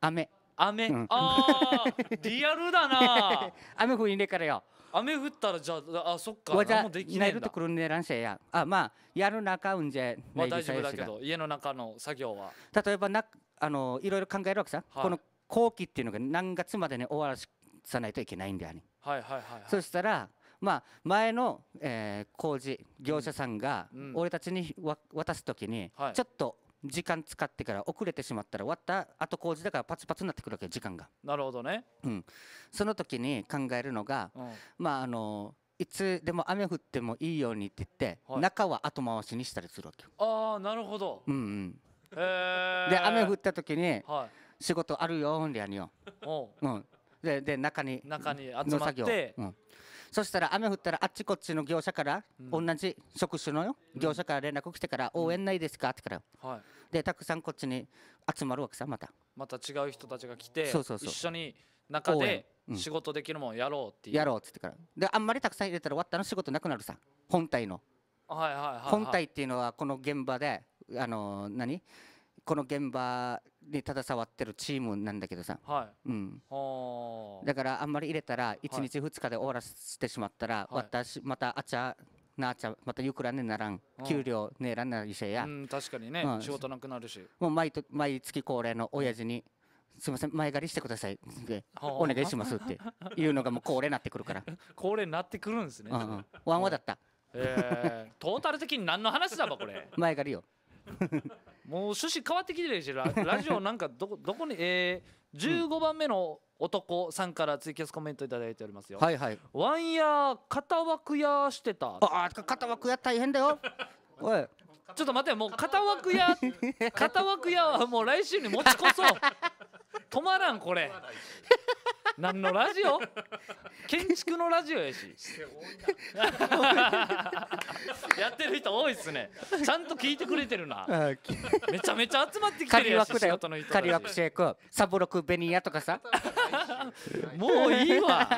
雨雨、うん、あリアルだな 雨降りねえからよ雨降ったらじゃああそっか何もできないるんだ그런やあまあやる中うんじゃ、まあ、大丈夫だけど家の中の作業は例えばなあのいろいろ考えるわけさ、はい、この後期っていうのが何月までに終わらさないといけないんだよねはいはいはい、はい、そしたらまあ前の、えー、工事業者さんが俺たちにわ、渡す時に、ちょっと、時間使ってから遅れてしまったら終わった後工事だからパツパツになってくるわけ時間がなるほどね、うん、その時に考えるのが、うん、まああのいつでも雨降ってもいいようにって言って、はい、中は後回しにしたりするわけよああなるほどうんうんで雨降った時に、はい、仕事あるよんでやるよう、うん、でで中に中に集まって、うん、そしたら雨降ったらあっちこっちの業者から、同じ職種のよ、業者から連絡来てから応援ないですかってから、はい、でたくさんこっちに集まるわけさまたまた違う人たちが来てそうそうそう一緒に中で仕事できるもんやろうっていう、うん、やろうっ言ってからであんまりたくさん入れたら終わったの仕事なくなるさ本体の、はいはいはい、はい、本体っていうのはこの現場であの何この現場に携わってるチームなんだけどさ、はいうん、だからあんまり入れたら1日2日で終わらせてしまったら、はい、私またあちゃなあちゃまたゆくらねならん、うん、給料ねえらんないせや、うん、確かにね、うん、仕事なくなるしもう毎毎月恒例の親父に「すみません前借りしてください」って「お願いします」っていうのがもう恒例になってくるから 恒例になってくるんですね、うんうん、ワンワだった、えー、トータル的に何の話だばこれ 前借りよもう趣旨変わってきてるしラ ラジオなんかどこどこにえー、15番目の男さんからツイキャスコメント頂いておりますよ、はいはいワンヤー片枠やしてたああ片枠や大変だよおいちょっと待ってもう片枠や片枠やはもう来週に持ちこそう止まらんこれ何のラジオ建築のラジオやしやってる人多いっすねちゃんと聞いてくれてるなめちゃめちゃ集まってきてるやし仕事の人仮枠シェイクサボロクベニヤとかさもういいわ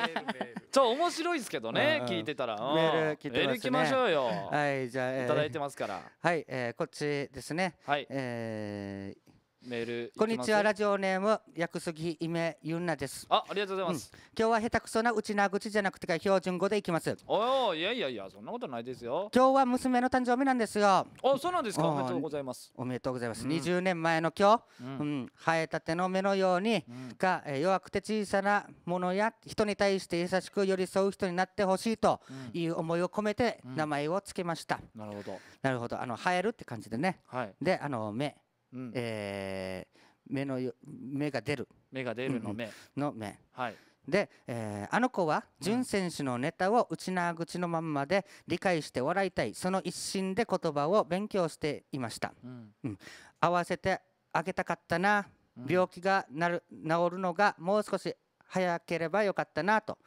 ちょ面白いですけどね、聞いてたら、メール聞いて、ね、メきましょうよはいじゃあ、えー、いただいてますからはい、えー、こっちですねはい、えーメールこんにちはラジオネーム薬杉イメユンナですあありがとうございます、うん、今日は下手くそなうちな口じゃなくて標準語でいきますおいやいやいやそんなことないですよ今日は娘の誕生日なんですよあそうなんですかおめでとうございますおめでとうございます、うん、20年前の今日、うん、うん、生えたての目のように、が、え弱くて小さなものや人に対して優しく寄り添う人になってほしいという思いを込めて名前を付けました、なるほどなるほどあの生えるって感じでね、はい、であの目うん、えー、目の目が出る目が出るの目、うんの目、はい、で、えー、あの子は純選手のネタを内縄口のまんまで理解して笑いたいその一心で言葉を勉強していました、うん、うん、合わせてあげたかったな病気がなる治るのがもう少し早ければよかったなと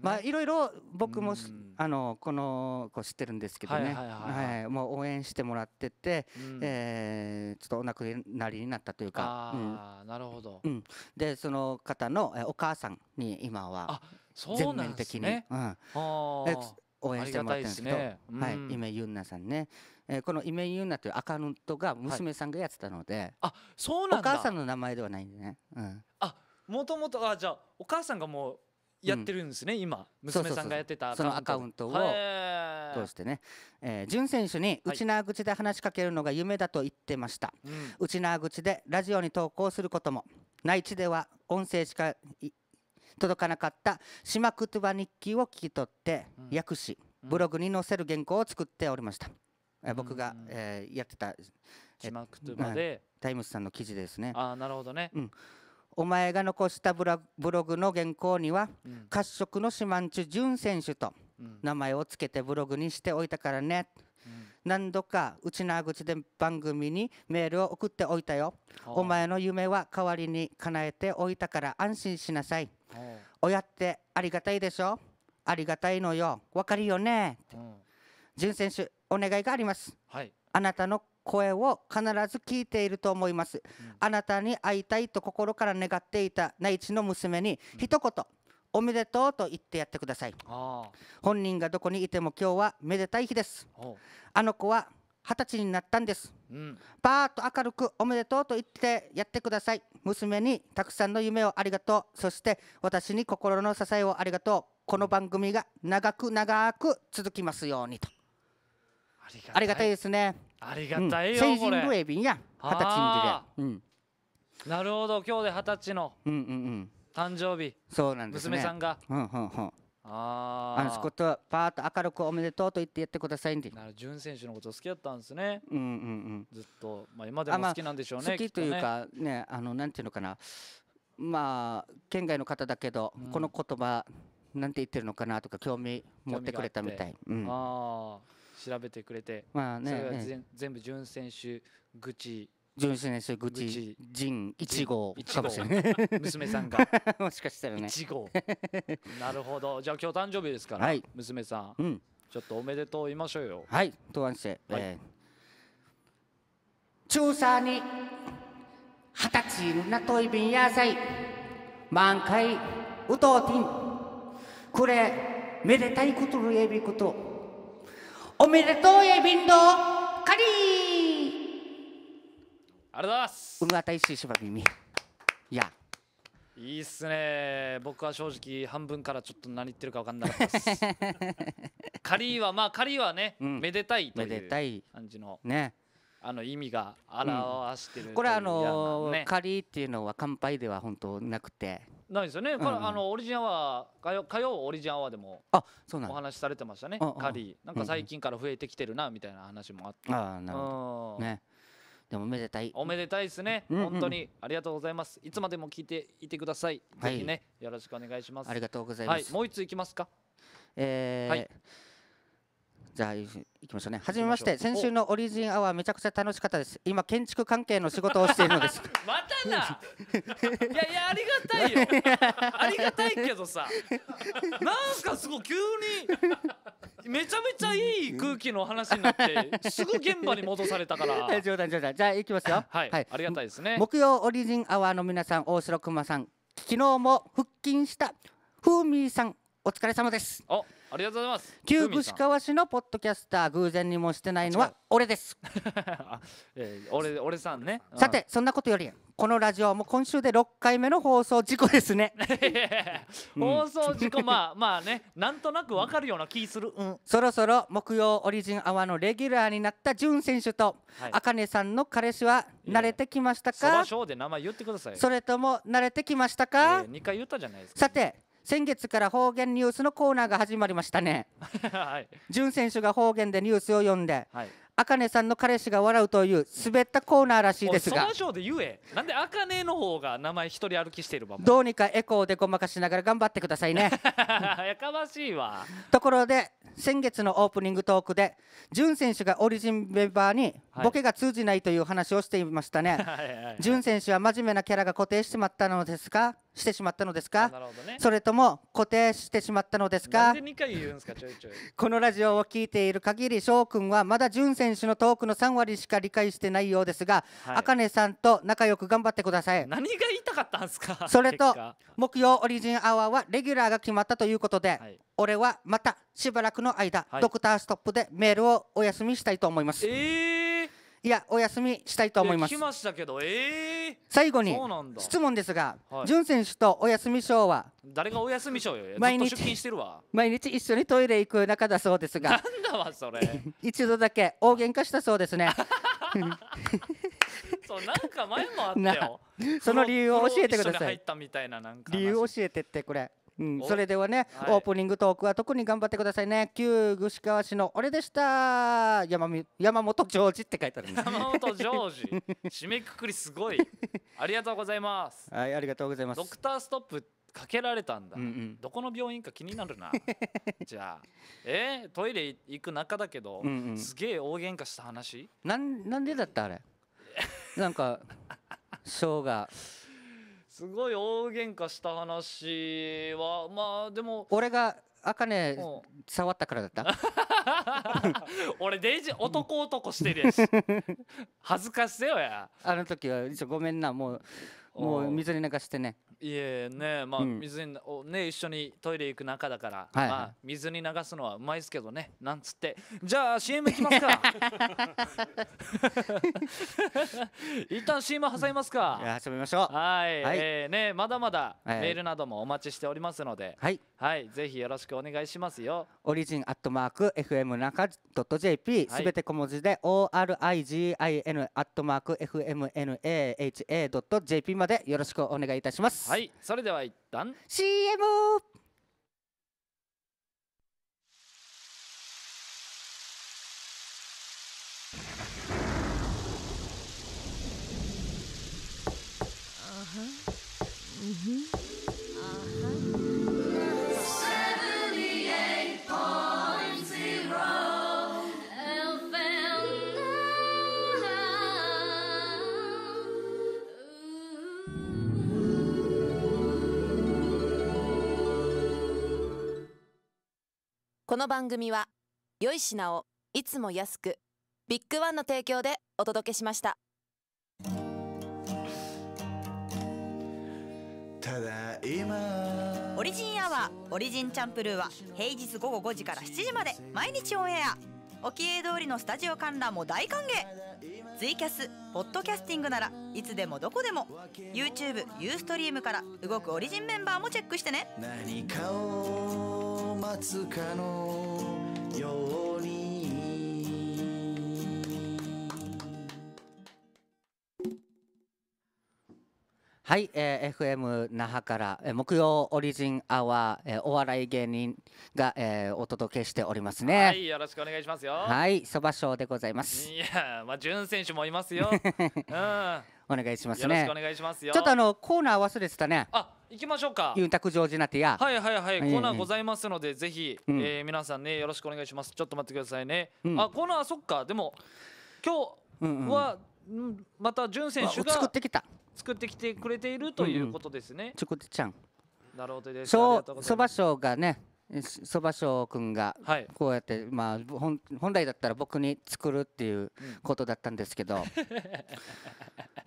まあいろいろ僕もあのこの子知ってるんですけどねはいもう応援してもらっててえちょっとお亡くなりになったというかなるほどでその方のお母さんに今は全面的に応援してもらってるんですけど、はい、イメユンナさんね、えこのイメユンナというアカウントが娘さんがやってたので、あそうなんお母さんの名前ではないんでね、うん、あもともとあじゃあお母さんがもうやってるんですね、うん、今娘さんがやってたそのアカウントを通してね、えー、純選手に内縄口で話しかけるのが夢だと言ってました、はい、内縄口でラジオに投稿することも内地では音声しか届かなかった島くつば日記を聞き取って、うん、訳しブログに載せる原稿を作っておりました、うん、僕が、うえー、やってた島くつばで、タイムスさんの記事ですねああなるほどね、うんお前が残したブログの原稿には、うん、褐色の島マンチ選手と名前を付けてブログにしておいたからね、うん、何度か内縄口で番組にメールを送っておいたよお前の夢は代わりに叶えておいたから安心しなさい親ってありがたいでしょありがたいのよわかるよね、うん、選手お願いがあります、はい、あなたの声を必ず聞いていると思います、うん、あなたに会いたいと心から願っていた内地の娘に一言、おめでとうと言ってやってください本人がどこにいても今日はめでたい日ですあの子は二十歳になったんです、うん、パーッと明るくおめでとうと言ってやってください娘にたくさんの夢をありがとうそして私に心の支えをありがとうこの番組が長く長く続きますようにとありがたいですねありがたいよ、うん、成人エビや二十歳で、うん、なるほど今日で二十歳の誕生日そうなんです、ね、娘さんが、うんうんうんああのスコットはパーッと明るくおめでとうと言ってやってくださいんでなる潤選手のこと好きだったんですねうんうんうんずっとまあ今でも好きなんでしょうね、まあ、好きというかね、ね、あのなんていうのかなまあ県外の方だけど、うん、この言葉なんて言ってるのかなとか興味持ってくれたみたい、うん、ああ調べてくれて、まあね、それ全部準選手愚痴純選手人愚痴人一号かもしれない 娘さんが もしかしたらね一号 なるほどじゃあ今日誕生日ですから、はい、娘さ、うん、ちょっとおめでとう言いましょうよはい答案して、はいえー、中佐に二十歳なといびんやさい満開うとうてんこれめでたいことのえびことおめでとうやビンドカリありがとうございますうわ大師芝耳いやいいっすね僕は正直半分からちょっと何言ってるか分かんなかったです カリーはまあカリーはね、うん、めでたいという感じのねあの意味が表してる、うん、これあのーね、カリーっていうのは乾杯では本当なくてないですよね、これあのオリジンアワー火曜火曜オリジンアワーでもあそうなんお話しされてましたねカリーなんか最近から増えてきてるなみたいな話もあって、ああなるほどねでもおめでたいおめでたいですね、うんうん本当にありがとうございますいつまでも聞いていてください、はいぜひねよろしくお願いしますありがとうございまはいす、もう一ついきますかえーはいじゃあ行きましょうね。はじめまして。先週のオリジンアワーめちゃくちゃ楽しかったです。今建築関係の仕事をしているのです。またな。いやいやありがたいよ。ありがたいけどさ。なんすかすごい急にめちゃめちゃいい空気の話になってすぐ現場に戻されたから。冗談冗談。じゃあ行きますよ。はい、はい、ありがたいですね。木曜オリジンアワーの皆さん、大城くまさん、昨日も腹筋したふうみーさんお疲れ様です。お。ありがとうございます旧串川市のポッドキャスター偶然にもしてないのは俺です えー、俺俺さんね、うん、さてそんなことよりこのラジオも今週で6回目の放送事故ですね 放送事故、まあ まあねなんとなくわかるような気する、うん、そろそろ木曜オリジンアワーのレギュラーになった潤選手と、あか茜さんの彼氏は慣れてきましたかそれとも慣れてきましたか、えー、回言ったじゃないですか、ね、さて先月から方言ニュースのコーナーが始まりましたね。はい、選手が方言でニュースを読んで、茜さんの彼氏が笑うという滑ったコーナーらしいですがそので言えなんで茜の方が名前一人歩きしてるばどうにかエコーでごまかしながら頑張ってくださいね やかましいわところで先月のオープニングトークで潤選手がオリジンメンバーにボケが通じないという話をしていましたね潤、はい、選手は真面目なキャラが固定してまったのですがしてしまったのですか、ね、それとも固定してしまったのですかこのラジオを聴いている限り翔くんはまだ潤選手のトークの3割しか理解してないようですが、あさんと仲良く頑張ってください何が言いたかったんですかそれと木曜オリジンアワーはレギュラーが決まったということで、はい、俺はまたしばらくの間、はい、ドクターストップでメールをお休みしたいと思います、えーいやお休みしたいと思います聞ましたけど、えー、最後に質問ですが、はい、選手とお休み賞は誰がお休み賞よ毎日毎日一緒にトイレ行く仲だそうですがなんだわそれ 一度だけ大喧嘩したそうですね そうなんか前もあったよ その理由を教えてください理由を教えてってこれうん、それではね、はい、オープニングトークは特に頑張ってくださいね旧具志川市の俺でした山山本ジョージって書いてある山本ジョージ締めくくりすごい ありがとうございますはいありがとうございますドクターストップかけられたんだ、うんうん、どこの病院か気になるな じゃあえー、トイレ行く中だけど、うんうん、すげえ大喧嘩した話なんなんでだったあれなんか ショーがすごい大喧嘩した話はまあでも俺が茜触ったからだった 俺デイジ男男してるやし 恥ずかしいよやあの時はごめんなもうもう水に流してねいえねまあ、うん、水にね一緒にトイレ行く中だから、はいはい、まあ、水に流すのはうまいですけどねなんつってじゃあ CM いきますか 一旦 CM 挟みますか、いや挟みましょうはい、はい、えー、ねまだまだメールなどもお待ちしておりますので、はい、はい、ぜひよろしくお願いしますよ。オリジンアットマーク FM 中ドット JP すべて小文字で ORIGIN アットマーク FMNAHA ドット JP までよろしくお願いいたします。はい、それでは一旦 CM。Mm-hmm. この番組は良い品をいつも安くビッグワンの提供でお届けしましたただいまオリジンアワーオリジンチャンプルーは平日午後5時から7時まで毎日オンエア沖江通りのスタジオ観覧も大歓迎ツイキャスポッドキャスティングならいつでもどこでも YouTube ユーストリームから動くオリジンメンバーもチェックしてね何かを待つかのようにはい、えー、FM 那覇から、えー、木曜オリジンアワー、えー、お笑い芸人が、えー、お届けしておりますねはいよろしくお願いしますよはいそば賞でございますいやまあ潤選手もいますよ、うん、お願いしますねよろしくお願いしますよちょっとあのコーナー忘れてたねあ行きましょうか。ユンタクジョージナティア。はいはいはい、コーナーございますので、ぜひ、うえ皆さんね、よろしくお願いします。ちょっと待ってくださいね。あ、コーナー、そっか、でも、今日は、うんまた、ジュン選手が。作ってきた。作ってきてくれているということですね。ちょこてちゃん。なるほどです。そう、そばしょうがね。そば翔君がこうやって、はい、まあ、本来だったら僕に作るっていうことだったんですけど、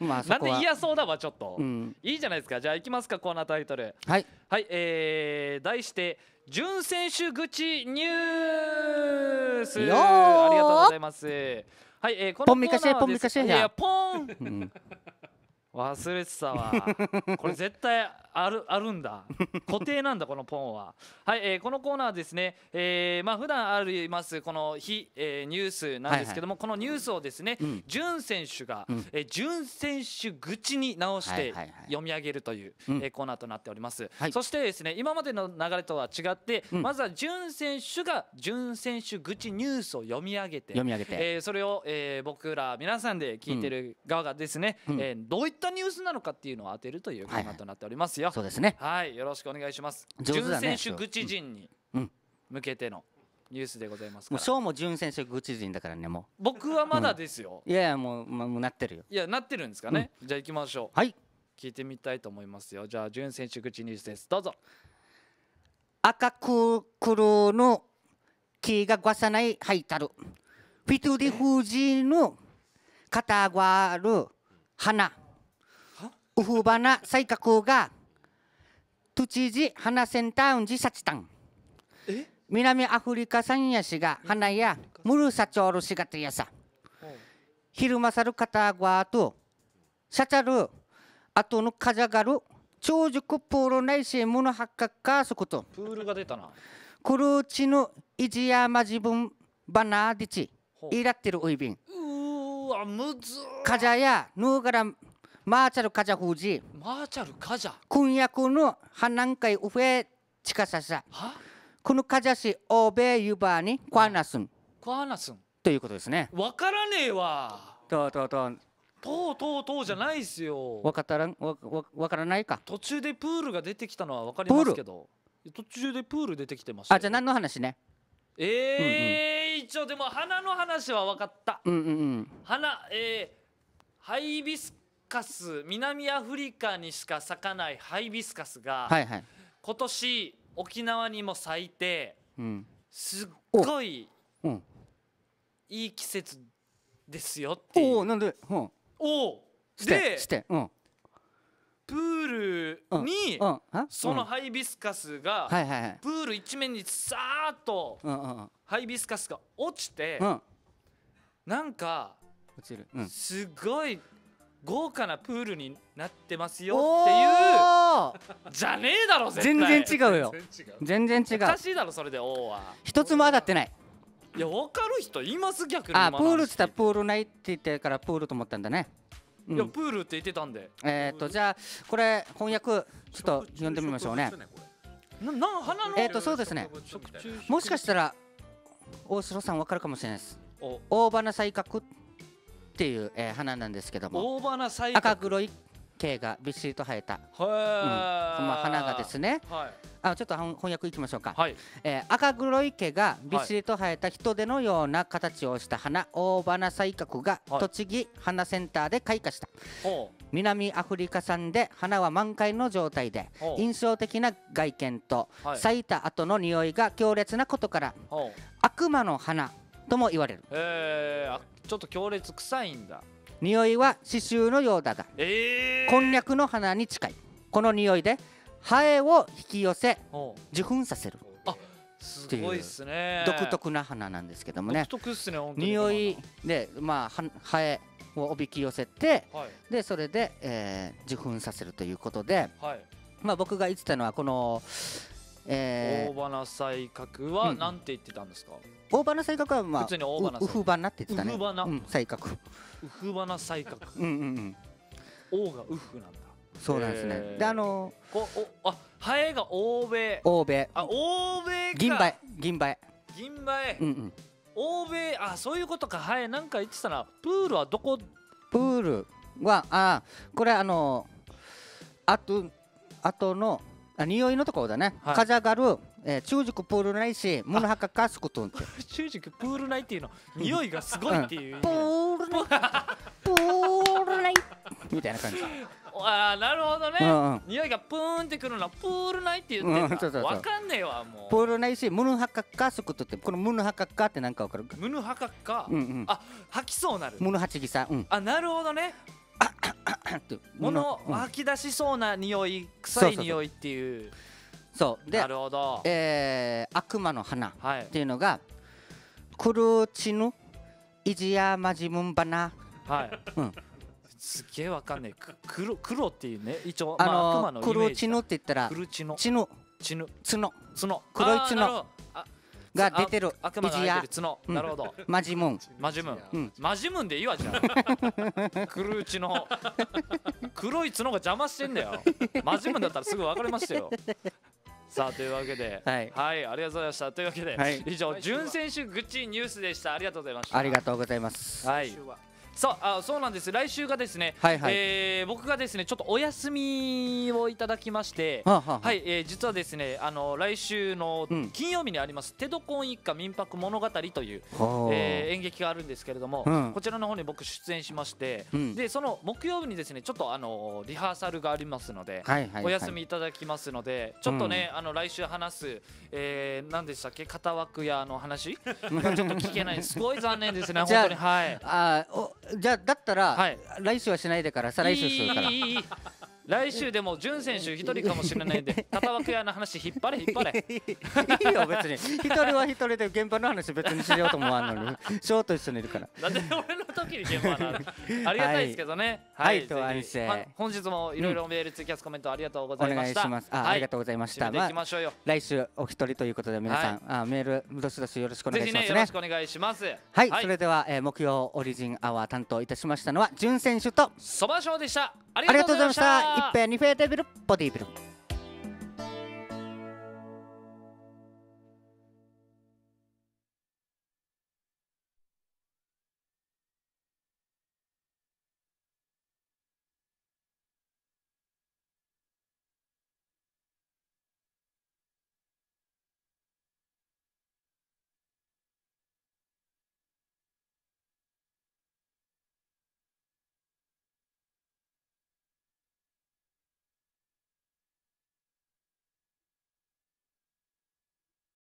うん、まあなんで嫌そうだわちょっと、うん、いいじゃないですかじゃあいきますかコーナータイトルはい、はいえー、題して「準選手口ニュース」ありがとうございますはい、えー、このコーナーはですポンミカシェポンミカシェいやポン、うん忘れてたわ これ絶対あるあるんだ固定なんだこのポンははい、えー、このコーナーですね、えー、まあ普段ありますこの非、えー、ニュースなんですけども、はいはい、このニュースをですね、うん、純選手が、うん、えー、純選手口に直して読み上げるという、はいはい、えー、コーナーとなっております、うん、そしてですね今までの流れとは違って、うん、まずは純選手が純選手口ニュースを読み上げて読み上げて、えー、それを、えー、僕ら皆さんで聞いてる側がですね、うん、えー、どういったったニュースなのかっていうのを当てるというコーナーとなっておりますよ。はい、そうですね。はい、よろしくお願いします。上手だね、選手愚痴陣に向けての。ニュースでございますうもう翔も準選手愚痴人だからねもう僕はまだですよ、うん、いやいやもう,、まもうなってるよいやなってるんですかね、うん、じゃあ行きましょうはい聞いてみたいと思いますよじゃあ準選手愚痴ニュースですどうぞ赤くくの気が壊さないハイタルフィトディフジの肩がある花ウフバナ才覚が都知事花センターン自殺ん南アフリカ産やしが花やムルサチョールしがてやさ昼間さる方はとシャチャルあとのカジャガル長熟プールないしもの発覚かそことプールが出たなクルーチイいじやまブンバナーディチいらってるおいびんうわむずカジャやぬーがらマーチャルカジャフジマーチャルカジャ婚約の花南会ウフェチカササこのカジャシオベユバにクワナスンクワナスンということですねわからねえわとうとうとうとうとうとうじゃないですよわからんわわからないか途中でプールが出てきたのはわかりますけど途中でプール出てきてましたあじゃあ何の話ねえー、うんうん、一応でも花の話は分かったうんうんうん花えー、ハイビスカス南アフリカにしか咲かないハイビスカスが、はいはい、今年沖縄にも咲いて、うん、すっごい、うん、いい季節ですよっておおなんで、うん、おでして、うん、プールに、うんそのハイビスカスが、はいはいはい、プール一面にさーっと、ううんん、ハイビスカスが落ちて、うん、なんか落ちる、うん、すごい豪華なプールになってますよっていうじゃねえだろ絶全然違うよ全然違うおかしいだろそれで王は一つも当たってないいや分かる人います逆にあプールって言ったらプールないって言ってからプールと思ったんだね、うん、いやプールって言ってたんでえー、っとじゃあこれ翻訳ちょっと読んでみましょうねなな花のえー、っとそうですねもしかしたら大城さん分かるかもしれないですお大花才覚っていう、えー、花なんですけども赤黒い系がびっしりと生えた、うん、まあ、花がですね、はい、あちょっと翻訳いきましょうか、はい、えー、赤黒い毛がびっしりと生えた人手のような形をした花、はい、大花彩閣が栃木花センターで開花した、南アフリカ産で花は満開の状態で印象的な外見と咲いた後の匂いが強烈なことから悪魔の花とも言われるえー、あちょっと強烈臭いんだ匂いは刺繍のようだが、えー、こんにゃくの花に近いこの匂いでハエを引き寄せ受粉させるあすごいっすね独特な花なんですけどもね独特っすね匂いでまあハエをおびき寄せて、はい、でそれで、えー、受粉させるということで、はい、まあ僕が言ってたのはこのえー、大花菜角はなんて言ってたんですか、うん、大花菜角はまあ普通に大花うふばなって言ってたねウ花、うん、菜角ウ花菜角うんうんうん王がうふなんだそうなんですね、えー、であのー、こおあハエが欧米欧米あ欧米銀杯銀杯銀杯うんうん欧米あそういうことかハエなんか言ってたなプールはどこプールはあこれあのー、あとあとの匂いのところだね、はい、る、えー、中軸プールいし、ムルハカカスクトンって。中軸プールいっていうの、匂いがすごいっていう。プールい プールいみたいな感じ。あなるほどね、うんうん、匂いがプーンってくるのはプールないって言ってうん、分かんねえわもうプールないしムルハカカスクトってこのムルハカカって何か分かるムルハカカ、うんうん、あ吐きそうなるムルハチギさ、うん、あなるほどね物を吐き出しそうな匂い、臭い匂いっていうそうで悪魔の花っていうのが、クルーチヌイジヤマジムンバナはい、すげえわかんない黒っていうね一応、まあ、のー、のクルーチヌって言ったらクチヌチヌチヌ角黒い角が出てる悪魔が出てる角、なるほどマジムンマジムン、マジムンでいいわじゃんクルーチの黒い角が邪魔してんだよマジムンだったらすぐ分かりましたよさあというわけで、はい、はい、ありがとうございましたというわけで、はい、以上準選手グッチニュースでしたありがとうございましたありがとうございますはいさああそうなんです来週がですね、はいはい、えー、僕がですねちょっとお休みをいただきまして、はあははいえー、実はですねあの来週の金曜日にあります、うん、テドコン一家民泊物語という、えー、演劇があるんですけれども、うん、こちらの方に僕出演しまして、うん、でその木曜日にですねちょっとあのリハーサルがありますので、はいはいはい、お休みいただきますのでちょっとね、あの来週話す、えー、何でしたっけ片枠やの話が ちょっと聞けないすごい残念ですね本当にはい。あじゃあだったら、来週はしないでから再来週するから来週でも潤選手一人かもしれないんで片 枠屋の話引っ張れ引っ張れ いいよ別に一人は一人で現場の話別にしようと思わんのに ショーと一緒にいるからなんで俺の時に現場の話ありがたいですけどねはい、と安心本日もいろいろメールツイキャスコメントありがとうございましたお願いしますあ,、ありがとうございました、まあ、来週お一人ということで皆さん、あメールどしどしよろしくお願いしますねよろしくお願いしますはい、それでは、えー、木曜オリジンアワー担当いたしましたのは潤選手とそばしょうでしたありがとうございました一平二平テーブルボディーブル